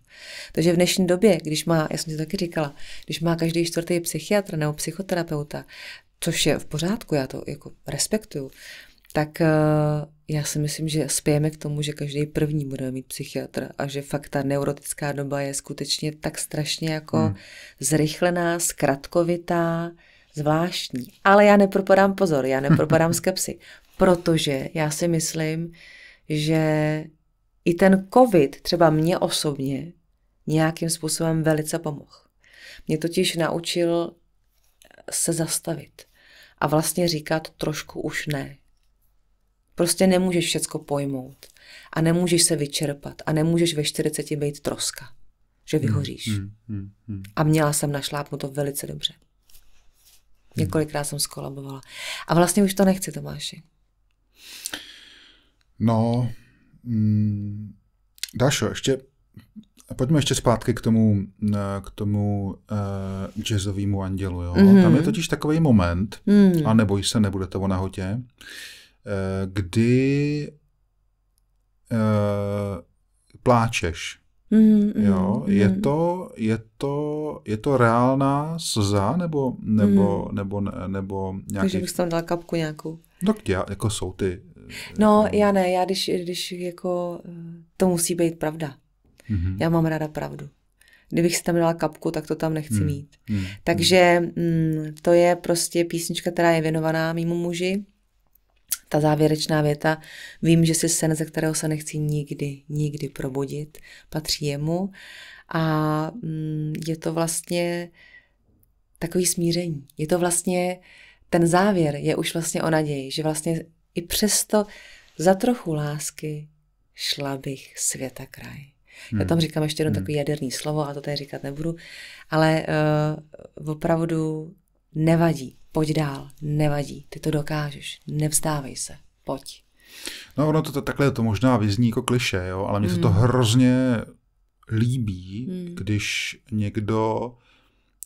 Takže v dnešní době, když má, já jsem to taky říkala, když má každý čtvrtý psychiatr nebo psychoterapeuta, což je v pořádku, já to jako respektuju, tak eh, já si myslím, že spějeme k tomu, že každý první budeme mít psychiatra a že fakt ta neurotická doba je skutečně tak strašně jako hmm. zrychlená, zkratkovitá, zvláštní. Ale já nepropadám pozor, já nepropadám skepsy, protože já si myslím, že i ten COVID třeba mě osobně nějakým způsobem velice pomohl. Mě totiž naučil se zastavit a vlastně říkat trošku už ne. Prostě nemůžeš všecko pojmout a nemůžeš se vyčerpat a nemůžeš ve 40 být troska, že hmm, vyhoříš. hmm, hmm, hmm. A měla jsem to velice dobře. Několikrát jsem skolabovala. A vlastně už to nechci, Tomáši. No, Mm, Dašo, ještě Pojďme ještě zpátky k tomu, eh, k tomu uh, jazzovému andělu. Jo? Mm-hmm. Tam je totiž takový moment, mm. a neboj se, nebude to o nahotě, uh, kdy uh, pláčeš. Mm-hmm. Jo? Hmm. Je, mm. to, je, to, je to reálná slza, nebo, nebo, mm. nebo, nebo, nebo nějaký... Takže bych tam dala kapku nějakou. Tak no, jako jsou ty No, já ne, já když, když jako eh, to musí být pravda. Mm-hmm. Já mám ráda pravdu. Kdybych si tam dala kapku, tak to tam nechci mm. mít. Mm. Takže mm, to je prostě písnička, která je věnovaná mýmu muži. Ta závěrečná věta, vím, že jsi sen, ze kterého se nechci nikdy, nikdy probudit, patří jemu. A mm, je to vlastně takový smíření. Je to vlastně, ten závěr je už vlastně o naději, že vlastně i přesto za trochu lásky šla bych světa kraj. Hmm. Já tam říkám ještě jedno hmm. takové jaderné slovo, a to tady říkat nebudu, ale uh, opravdu nevadí. Pojď dál, nevadí, ty to dokážeš, nevzdávej se, pojď. No ono to, to takhle to možná vyzní jako kliše, jo, ale mně hmm. se to hmm. hrozně líbí, hmm. když někdo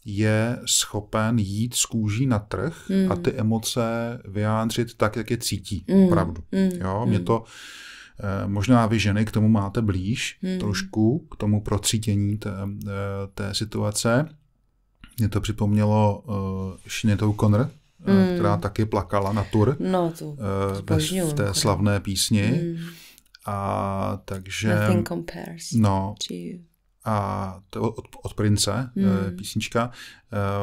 je schopen jít z kůží na trh mm. a hmm. ty emoce vyjádřit tak, jak je cítí. Mm. Opravdu. Mm. Jo, hmm. mě to eh, možná vy ženy k tomu máte blíž mm. trošku, k tomu procítění té, eh, té situace. Mě to připomnělo uh, Šnětou Konr, mm. která taky plakala na tur no, to, uh, bez, v té slavné písni. Mm. A takže... Nothing compares no, to you a to od, od Prince, eh, hmm. písnička.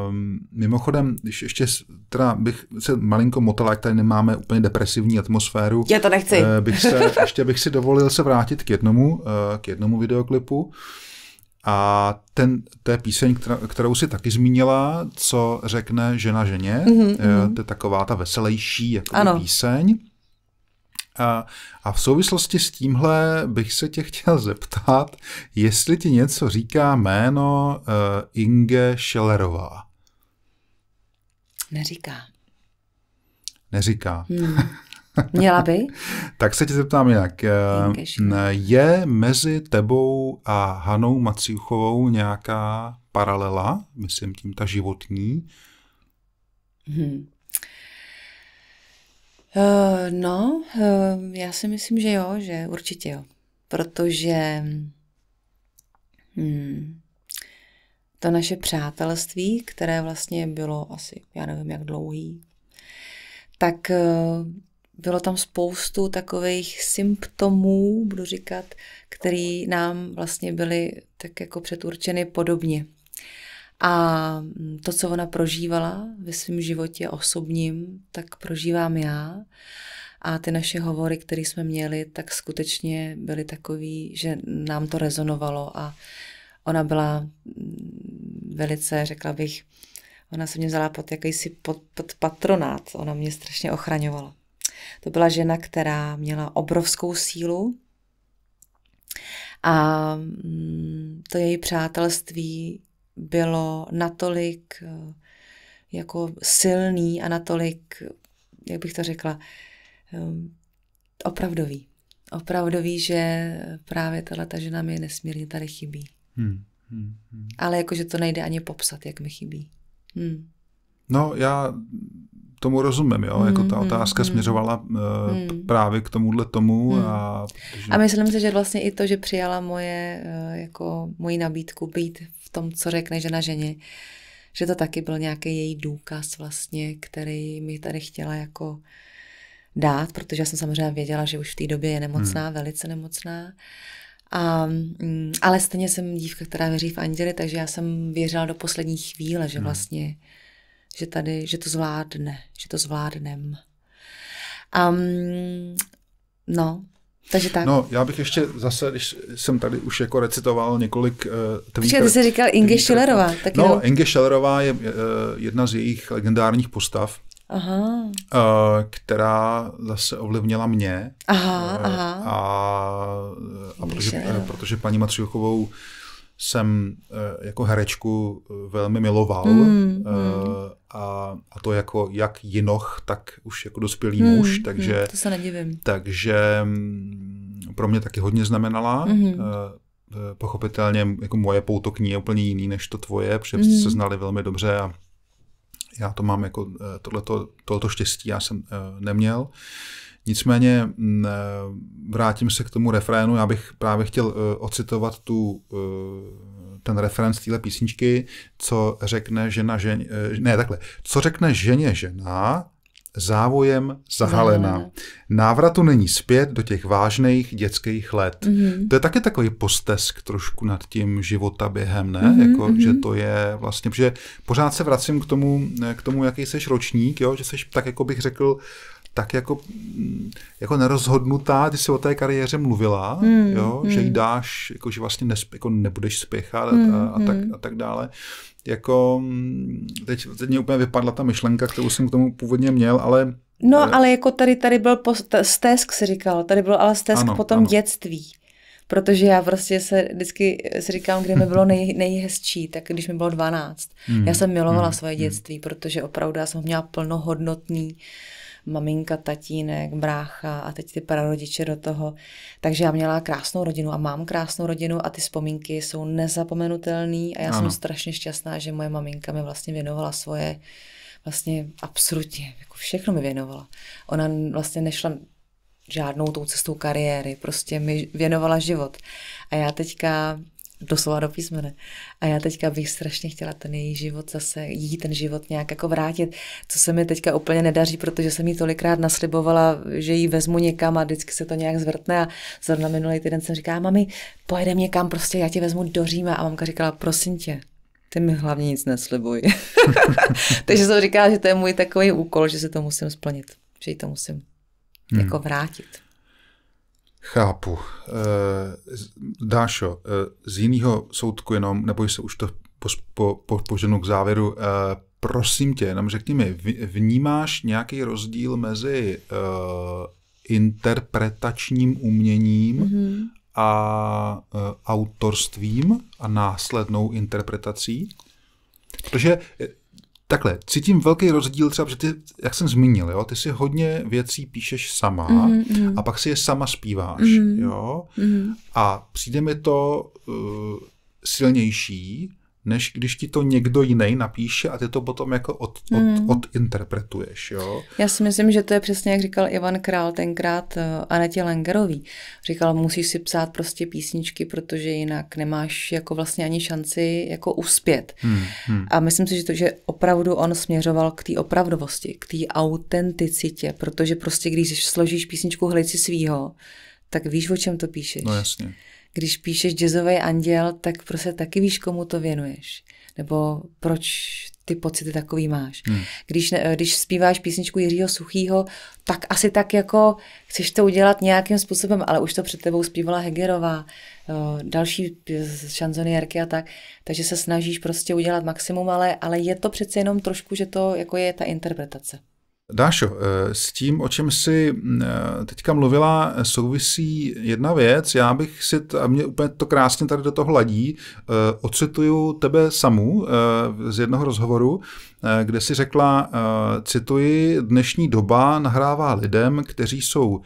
Um, mimochodem, když ještě teda bych se malinko motal, jak tady nemáme úplně depresivní atmosféru. Já to nechci. Eh, bych se, ještě bych si dovolil se vrátit k jednomu, eh, k jednomu videoklipu. A ten, to je píseň, která, kterou si taky zmínila, co řekne žena ženě. Mm-hmm. to je taková ta veselější jako ano. píseň. A v souvislosti s tímhle bych se tě chtěl zeptat, jestli ti něco říká jméno eh, Inge Schellerová. Neříká. Neříká. Hmm. Měla by? tak se tě zeptám jinak. Eh, je mezi tebou a Hanou Maciuchovou nějaká paralela, myslím tím ta životní? Hmm. Uh, no, uh, já si myslím, že jo, že určitě jo. Protože hmm, to naše přátelství, které vlastně bylo asi, já nevím, jak dlouhý, tak uh, bylo tam spoustu takových symptomů, budu říkat, který nám vlastně byly tak jako předurčeny podobně. A mm, to, co ona prožívala ve svém životě osobním, tak prožívám já. A ty naše hovory, které jsme měli, tak skutečně byly takový, že nám to rezonovalo a ona byla mm, velice, řekla bych, ona se mě vzala pod jakýsi pod, pod patronát, ona mě strašně ochraňovala. To byla žena, která měla obrovskou sílu a mm, to její přátelství bylo natolik eh, jako silný a natolik, jak bych to řekla, ehm, opravdový. Opravdový, že právě tahle ta žena mi nesmírně tady chybí. Hmm, hmm, hmm. Ale jakože to nejde ani popsat, jak mi chybí. Hmm. No, já tomu rozumím, jo, Hmm, jako ta hmm, otázka hmm, hmm. směřovala eh, hmm. právě k tomuhle tomu. Hmm. A, protože... a myslím si, že vlastně i to, že přijala moje, eh, jako moji nabídku být tom, co řekne žena ženě, že to taky byl nějaký její důkaz vlastně, který mi tady chtěla jako dát, protože já jsem samozřejmě věděla, že už v té době je nemocná, hmm. velice nemocná. A, mm, ale stejně jsem dívka, která věří v anděli, takže já jsem věřila do poslední chvíle, že hmm. vlastně, že tady, že to zvládne, že to zvládnem. Um, no, takže tak. No, já bych ještě zase, když jsem tady už jako recitoval několik uh, eh, tvých... Počkej, ty jsi říkal Inge Schillerová. Tak no, jo. Inge Schillerová je uh, jedna z jejich legendárních postav, aha. Uh, která zase ovlivnila mě. Aha, uh, aha. A, a protože, protože paní Matřiochovou uh, jsem eh, jako herečku eh, velmi miloval mm, a, a to jako jak jinoch, tak už jako dospělý mm, muž, hmm, takže... Mm, to se nedivím. Takže mm, pro mě taky hodně znamenala. Mm. Pochopitelně jako moje pouto k ní je úplně jiný než to tvoje, protože mm. se znali velmi dobře a já to mám jako tohleto, tohleto štěstí já jsem neměl. Uh, Nicméně mm, eh, vrátím se k tomu refrénu, já bych právě chtěl eh, ocitovat tu, eh, ten z téhle písničky, co řekne žena ženě, ne takhle, co řekne ženě žena, závojem zahalena. Návratu není zpět do těch vážných dětských let. Mm-hmm. To je taky takový postesk trošku nad tím života během, ne? Mm-hmm, jako, že mhm. to je vlastně, že pořád se vracím k tomu, k tomu jaký seš ročník, jo? že seš tak, jako bych řekl, tak jako, jako nerozhodnutá, ty jsi o té kariéře mluvila, hmm, jo, hmm. že jí dáš, jako, že vlastně nesp, jako nebudeš spěchat mm, a, a, tak, hmm. a tak dále. Jako, teď, teď mě úplně vypadla ta myšlenka, kterou jsem k tomu původně měl, ale No, ale, ale jako tady, tady byl post, stesk, si říkal, tady byl ale stesk ano, po tom ano. dětství. Protože já prostě se vždycky si říkám, kde mi bylo nej, nejhezčí, tak když mi bylo 12. Mm, já jsem milovala mm, svoje hmm. dětství, protože opravdu já jsem měla plnohodnotný. Uh, maminka, tatínek, brácha a teď ty prarodiče do toho. Takže já měla krásnou rodinu a mám krásnou rodinu a ty vzpomínky jsou nezapomenutelné a já ano. jsem strašně šťastná, že moje maminka mi vlastně věnovala svoje vlastně absolutně, jako všechno mi věnovala. Ona vlastně nešla žádnou tou cestou kariéry, prostě mi věnovala život. A já teďka doslova do písmene. A já teďka bych strašně chtěla ten její život zase, jí ten život nějak jako vrátit, co se mi teďka úplně nedaří, protože jsem jí tolikrát naslibovala, že ji vezmu někam a vždycky se to nějak zvrtne a zrovna minulý týden jsem říkala, mami, pojedeme někam, prostě já tě vezmu do Říma a mamka říkala, prosím tě, ty mi hlavně nic neslibuj. Takže jsem říkala, že to je můj takový úkol, že se to musím splnit, že ji to musím hmm. jako vrátit. Chápu. Eh, Dášo, eh, z jiného soudku jenom, neboj se už to po, po, po, poženu k závěru, eh, prosím tě, jenom řekni mi, vnímáš nějaký rozdíl mezi interpretačním uměním mm-hmm. a autorstvím a následnou interpretací? Protože Takhle, cítím velký rozdíl třeba, že ty, jak jsem zmínil, jo, ty si hodně věcí píšeš sama mm-hmm. a pak si je sama zpíváš, mm-hmm. jo. Mm-hmm. A přijde mi to uh, silnější, než když ti to někdo jiný napíše a ty to potom jako od, od, hmm. odinterpretuješ. Jo? Já si myslím, že to je přesně, jak říkal Ivan Král tenkrát eh, Anetě Langerový. Říkal, musíš si psát prostě písničky, protože jinak nemáš jako vlastně ani šanci jako uspět. Hmm. Hmm. A myslím si, že to, že opravdu on směřoval k té opravdovosti, k té autenticitě, protože prostě když složíš písničku Hlici svýho, tak víš, o čem to píšeš. No jasně když píšeš jazzový anděl, tak prostě taky víš, komu to věnuješ. Nebo proč ty pocity takový máš. Hmm. Když, eh, když zpíváš písničku Jiřího Suchýho, tak asi tak jako chceš to udělat nějakým způsobem, ale už to před tebou zpívala Hegerová, eh, další šanzonierky a tak, takže se snažíš prostě udělat maximum, ale, ale je to přece jenom trošku, že to jako je ta interpretace. Dášo, eh, s tím, o čem jsi mm, eh, teďka mluvila, eh, souvisí jedna věc. Já bych si, a mě úplně to krásně tady do toho hladí, ocituju tebe samu z jednoho rozhovoru, kde si řekla, cituji, dnešní doba nahrává lidem, kteří jsou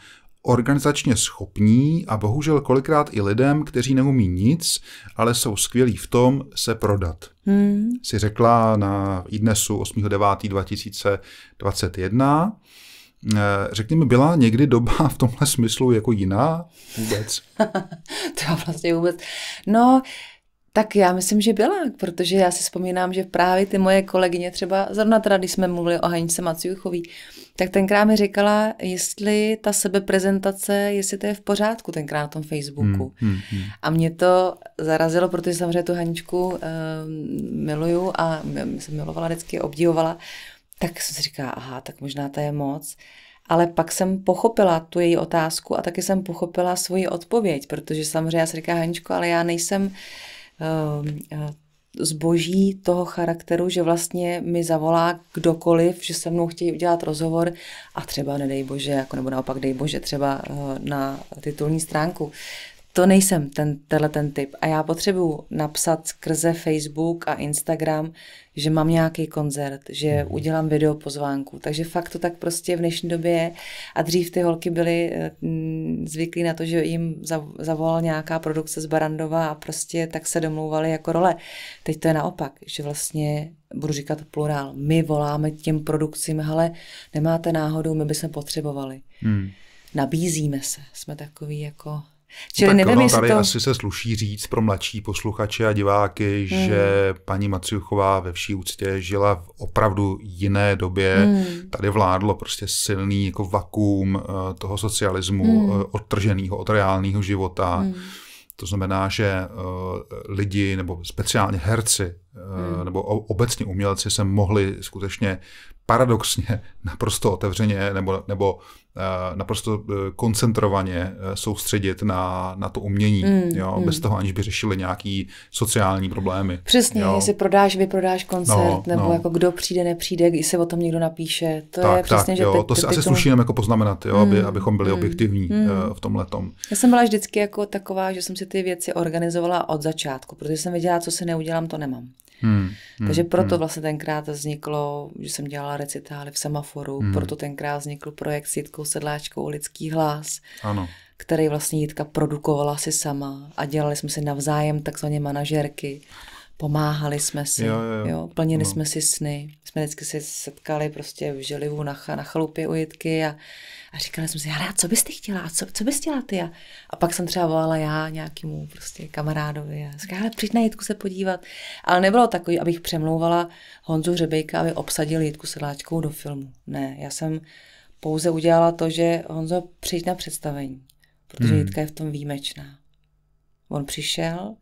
organizačně schopní a bohužel kolikrát i lidem, kteří neumí nic, ale jsou skvělí v tom se prodat. Hmm. Si řekla na IDNESu 8.9.2021. Eh, řekněme, byla někdy doba v tomhle smyslu jako jiná vůbec? to vlastně vůbec. No, tak já myslím, že byla, protože já si vzpomínám, že právě ty moje kolegyně, třeba zrovna teda, když jsme mluvili o Haničce Maciuchový, tak tenkrát mi říkala, jestli ta sebeprezentace, jestli to je v pořádku tenkrát na tom Facebooku. Hmm, hmm, hmm. A mě to zarazilo, protože samozřejmě tu Haničku uh, miluju a jsem milovala vždycky, obdivovala. Tak jsem si říkala, aha, tak možná to je moc. Ale pak jsem pochopila tu její otázku a taky jsem pochopila svoji odpověď, protože samozřejmě já si říkám, Haničko, ale já nejsem uh, Eh, eh, zboží toho charakteru, že vlastně mi zavolá kdokoliv, že se mnou chtějí udělat rozhovor a třeba nedej bože, jako nebo naopak dej bože třeba eh, na titulní stránku to nejsem ten, tenhle ten typ. A já potřebuju napsat skrze Facebook a Instagram, že mám nějaký koncert, že mm. udělám video pozvánku. Takže fakt to tak prostě v dnešní době je. A dřív ty holky byly eh, mm, zvyklí na to, že jim zavolal nějaká produkce z Barandova a prostě tak se domlouvali jako role. Teď to je naopak, že vlastně budu říkat plurál. My voláme těm produkcím, ale nemáte náhodou, my bychom potřebovali. Mm. Nabízíme se, jsme takový jako Čili tak nevím, ono, tady to... asi se sluší říct pro mladší posluchače a diváky, hmm. že paní Maciuchová ve vší úctě žila v opravdu jiné době. Hmm. Tady vládlo prostě silný jako vakuum eh, toho socialismu, hmm. Eh, odtrženého od reálného života. Hmm. To znamená, že uh, lidi nebo speciálně herci uh, hmm. nebo obecně umělci se mohli skutečně paradoxně naprosto otevřeně nebo, nebo Eh, naprosto eh, koncentrovaně eh, soustředit na, na to umění, mm, jo, mm. bez toho, aniž by řešili nějaký sociální problémy. Přesně, jo. jestli prodáš, vyprodáš koncert, no, nebo no. jako kdo přijde, nepřijde, když se o tom někdo napíše. To tak, je přesně, tak, že jo, ty, to se ty, asi tomu... sluší jako poznamenat, jo, mm, aby, abychom byli mm, objektivní mm. v tom letom. Já jsem byla vždycky jako taková, že jsem si ty věci organizovala od začátku, protože jsem věděla, co se neudělám, to nemám. Hmm, hmm, Takže proto hmm. vlastně tenkrát vzniklo, že jsem dělala recitály v semaforu, hmm. proto tenkrát vznikl projekt s Jitkou sedláčkou lidský hlas, ano. který vlastně Jitka produkovala si sama a dělali jsme si navzájem takzvaně manažerky. Pomáhali jsme si, jo, jo, jo. plnili no. jsme si sny. Jsme vždycky se setkali prostě v želivu na, na chalupě u Jitky a, a říkali jsme si, Hra, co bys ty chtěla, co, co bys chtěla ty? A, a pak jsem třeba volala já nějakému prostě kamarádovi a říkala, ale přijď na Jitku se podívat. Ale nebylo takový, abych přemlouvala Honzu Řebejka, aby obsadil Jitku Sedláčkou do filmu. Ne, já jsem pouze udělala to, že Honzo, přijď na představení, protože hmm. Jitka je v tom výjimečná. On přišel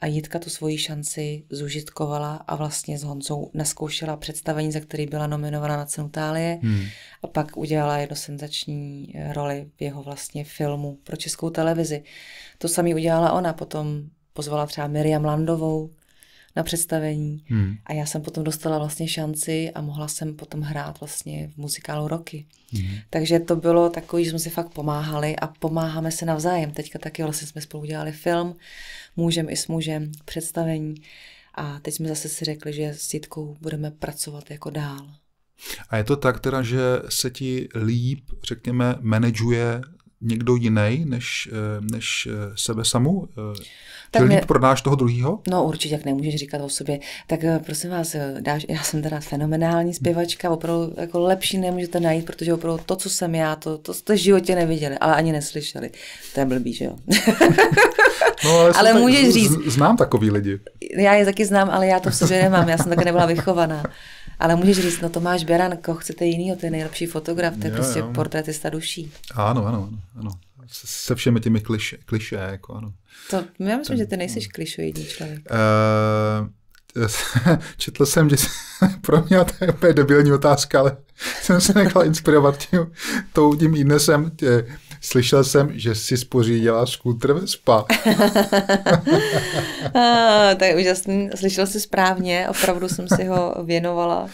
a Jitka tu svoji šanci zužitkovala a vlastně s Honzou naskoušela představení, za který byla nominovaná na cenu Tálie hmm. a pak udělala jedno senzační roli v jeho vlastně filmu pro českou televizi. To samý udělala ona, potom pozvala třeba Miriam Landovou, na představení. Hmm. A já jsem potom dostala vlastně šanci a mohla jsem potom hrát vlastně v muzikálu roky. Hmm. Takže to bylo takový, že jsme si fakt pomáhali a pomáháme se navzájem. Teďka taky vlastně jsme spolu dělali film, můžem i s mužem, představení. A teď jsme zase si řekli, že s Jitkou budeme pracovat jako dál. A je to tak teda, že se ti líp, řekněme, manažuje někdo jiný než, eh, než eh, sebe samu? Eh, tak ne, líp prodáš toho druhého? No určitě, jak nemůžeš říkat o sobě. Tak prosím vás, dáš, já jsem teda fenomenální hm. zpěvačka, opravdu jako lepší nemůžete najít, protože opravdu to, co jsem já, to, to jste v životě neviděli, ale ani neslyšeli. To je blbý, že jo? No, ale ale můžeš tak, říct. Znám takový lidi. Já je taky znám, ale já to v sobě nemám, já jsem taky nebyla vychovaná. Ale můžeš říct, no Tomáš Beran, koho chcete jinýho, to je nejlepší fotograf, to je jo, prostě jo. portretista duší. Ano, ano, ano. Se všemi těmi kliše, kliše jako ano. To, já myslím, Ten, že ty nejsi klišoidní člověk. Uh, četl jsem, že pro mě to je úplně debilní otázka, ale jsem se nechal inspirovat tím, tím Inesem, tě, Slyšel jsem, že si spořídila skútr ve spa. to je úžasný. Slyšel jsi správně, opravdu jsem si ho věnovala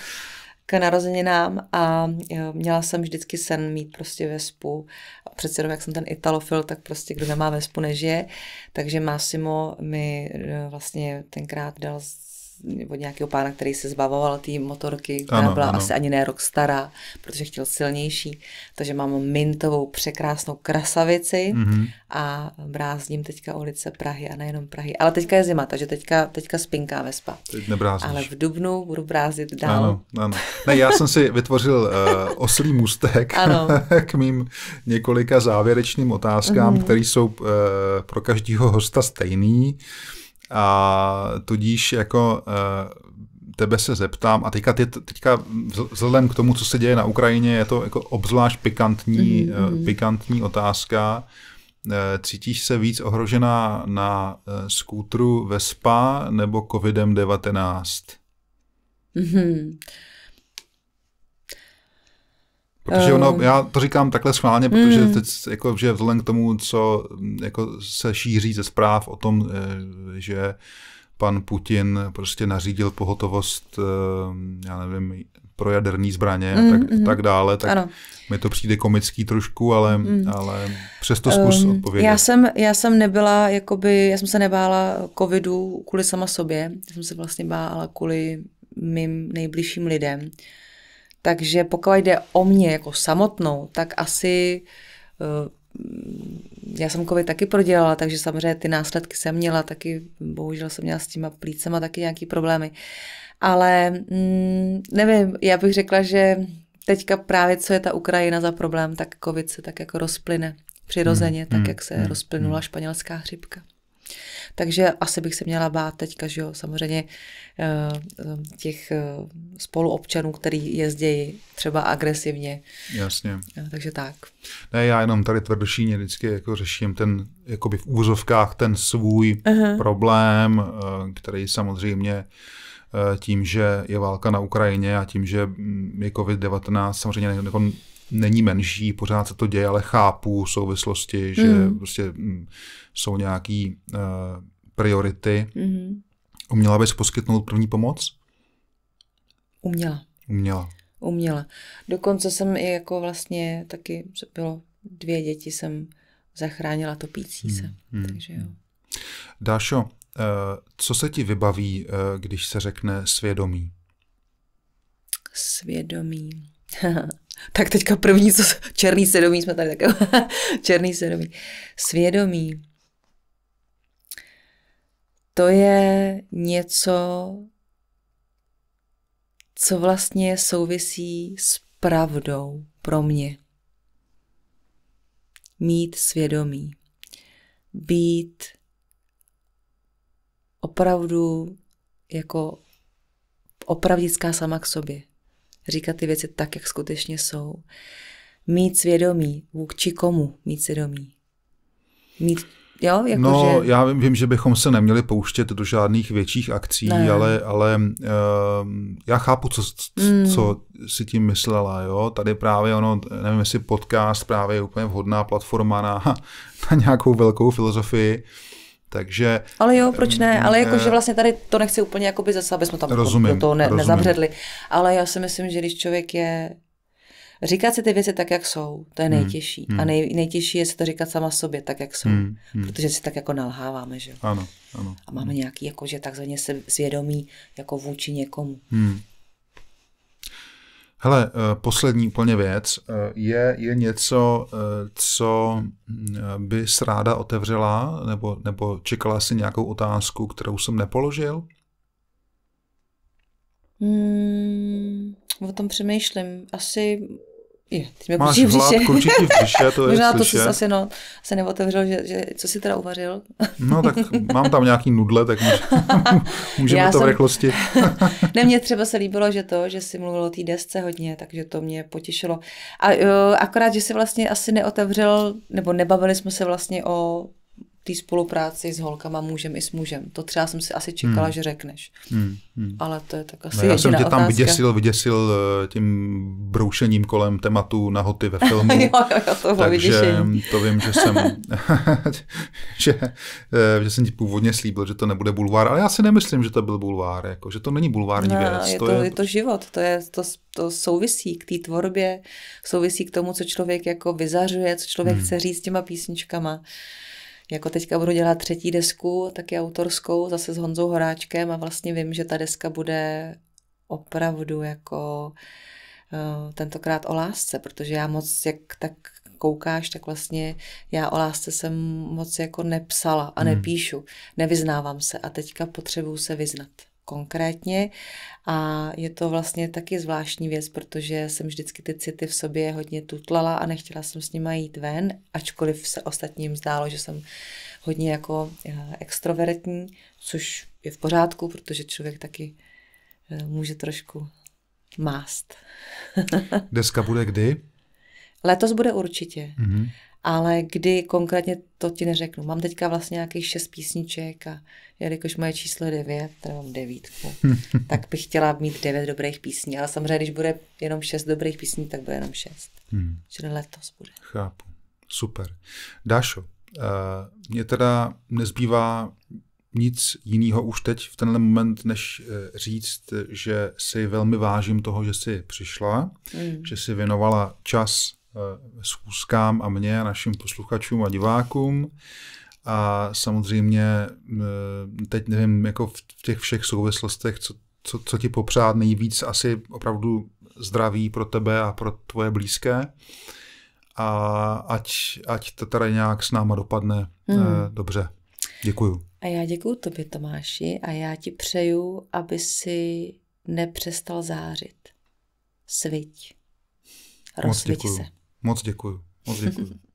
k narozeninám a eh, měla jsem vždycky sen mít prostě vespu. A přece jenom, jak jsem ten italofil, tak prostě kdo nemá vespu, nežije. Takže Massimo mi eh, vlastně tenkrát dal od nějakého pána, který se zbavoval té motorky, která ano, byla ano. asi ani ne rok stará, protože chtěl silnější. Takže mám mintovou překrásnou krasavici mm-hmm. a brázdím teďka ulice Prahy a nejenom Prahy. Ale teďka je zima, takže teďka, teďka spinká vespa. Teď Ale v Dubnu budu brázdit dál. Ano, ano. Ne, já jsem si vytvořil uh, oslý mustek k mým několika závěrečným otázkám, mm-hmm. které jsou uh, pro každého hosta stejný. A tudíž jako eh, tebe se zeptám, a teďka, teďka vzhledem k tomu, co se děje na Ukrajině, je to jako obzvlášť pikantní, mm-hmm. pikantní otázka. Eh, cítíš se víc ohrožená na skútru Vespa nebo COVID-19? Mm-hmm. Protože ono, ehm. já to říkám takhle schválně, protože mm. teď, jako, že vzhledem k tomu, co jako se šíří ze zpráv o tom, eh, že pan Putin prostě nařídil pohotovost, ehm, já nevím, pro jaderní zbraně mm, a tak, mm, tak dále, tak ano. mi to přijde komický trošku, ale, mm. ale přesto zkus um, odpovědět. Já jsem, já jsem nebyla, jakoby, já jsem se nebála covidu kvůli sama sobě, já jsem se vlastně bála kvůli mým nejbližším lidem. Uh, takže pokud jde o mě jako samotnou, tak asi eh, já jsem covid taky prodělala, takže samozřejmě ty následky jsem měla taky, bohužel jsem měla s těma plícema taky nějaký problémy. Ale mm, nevím, já bych řekla, že teďka právě co je ta Ukrajina za problém, tak covid se tak jako rozplyne přirozeně, hmm, tak hmm, jak se hmm, rozplynula hmm. španělská chřipka. Takže asi bych se měla bát teďka, že jo, samozřejmě eh, těch eh, spoluobčanů, který jezdějí třeba agresivně. Jasně. Eh, takže tak. Ne, já jenom tady tvrdošíně vždycky jako řeším ten, jakoby v úzovkách ten svůj uh-huh. problém, který samozřejmě tím, že je válka na Ukrajině a tím, že mm, je COVID-19, samozřejmě jako není menší, pořád se to děje, ale chápu souvislosti, že mhm. prostě, mm. prostě jsou nějaký uh, priority. Mm. Uměla bys poskytnout první pomoc? Uměla. Uměla. Uměla. Dokonce jsem i jako vlastně taky bylo dvě děti jsem zachránila topící se. Mm. Takže jo. Hmm. Dášo, eh, co se ti vybaví, eh, když se řekne svědomí? Svědomí. Tak teďka první, co černý svědomí, jsme tady také. černý svědomí. Svědomí. To je něco, co vlastně souvisí s pravdou pro mě. Mít svědomí. Být opravdu jako opravdická sama k sobě říkat ty věci tak, jak skutečně jsou. Mít svědomí, vůči komu mít svědomí. Mít Jo, jako no, že... já vím, vím, že bychom se neměli pouštět do žádných větších akcí, ne. ale, ale uh, já chápu, co, mm. co si tím myslela. Jo? Tady právě ono, nevím, jestli podcast právě je úplně vhodná platforma na, na nějakou velkou filozofii. Uh, takže, ale jo, proč ne? Mm, ale jakože eh, vlastně tady to nechci úplně jakoby zase, aby jsme tam rozumím, do toho ne, rozumím. Ale já si myslím, že když člověk je... Říkat si ty věci tak, jak jsou, to je hmm, nejtěžší. Hmm. A nej, nejtěžší je si to říkat sama sobě tak, jak jsou. Hmm. hmm. Protože si tak jako nalháváme, že Ano, ano. A máme ano. nějaký jakože takzvaně svědomí jako vůči někomu. Hmm. Hele, eh, poslední úplně věc eh, je, je něco, eh, co bys ráda otevřela, nebo, nebo čekala si nějakou otázku, kterou jsem nepoložil? Hmm, o tom přemýšlím. Asi je, Máš hlad, určitě v břiše, to je Možná to jsi asi, no, asi neotevřel, že, že, co jsi teda uvařil? no tak mám tam nějaký nudle, tak můžeme Já to jsem... v rychlosti. ne, mně třeba se líbilo, že to, že jsi mluvil o té desce hodně, takže to mě potěšilo. A uh, akorát, že jsi vlastně asi neotevřel, nebo nebavili jsme se vlastně o té spolupráci s holkama můžem i s mužem. To třeba jsem si asi čekala, hmm. že řekneš. Hmm. Hmm. Ale to je tak no asi no, Já jsem tě tam vyděsil, vyděsil eh, tím broušením kolem tématu na hoty ve filmu. jo, jo, jo, to Takže vyděšení. to vím, že jsem, že, eh, že jsem ti původně slíbil, že to nebude bulvár, ale já si nemyslím, že to byl bulvár, jako, že to není bulvární no, věc. Je to, to je... je to život, to, je, to, to souvisí k té tvorbě, souvisí k tomu, co člověk jako vyzařuje, co člověk hmm. chce říct těma písničkama. Jako teďka budu dělat třetí desku, taky autorskou, zase s Honzou Horáčkem a vlastně vím, že ta deska bude opravdu jako eh, tentokrát o lásce, protože já moc, jak tak koukáš, tak vlastně já o lásce jsem moc jako nepsala a hmm. nepíšu, nevyznávám se a teďka potřebuju se vyznat konkrétně. A je to vlastně taky zvláštní věc, protože jsem vždycky ty city v sobě hodně tutlala a nechtěla jsem s nimi jít ven, ačkoliv se ostatním zdálo, že jsem hodně jako eh, extrovertní, což je v pořádku, protože člověk taky eh, může trošku mást. Deska bude kdy? Letos bude určitě. Mm-hmm ale kdy konkrétně to ti neřeknu. Mám teďka vlastně nějakých šest písniček a jelikož moje číslo devět, tady mám devítku, tak bych chtěla mít devět dobrých písní, ale samozřejmě, když bude jenom šest dobrých písní, tak bude jenom šest. Hmm. Čili letos bude. Chápu. Super. Dášo, uh, eh, mě teda nezbývá nic jiného už teď v tenhle moment, než eh, říct, že si velmi vážím toho, že jsi přišla, mm. že si věnovala čas Eh, schůzkám a mně a našim posluchačům a divákům. A samozřejmě eh, teď nevím, jako v těch všech souvislostech, co, co, co ti popřát nejvíc, asi opravdu zdraví pro tebe a pro tvoje blízké. A ať, ať to tady nějak s náma dopadne mm. dobře. Děkuju. A já děkuju tobě, Tomáši, a já ti přeju, aby si nepřestal zářit. Sviť. Rozsviť se. Moc děkuju. Moc děkuju.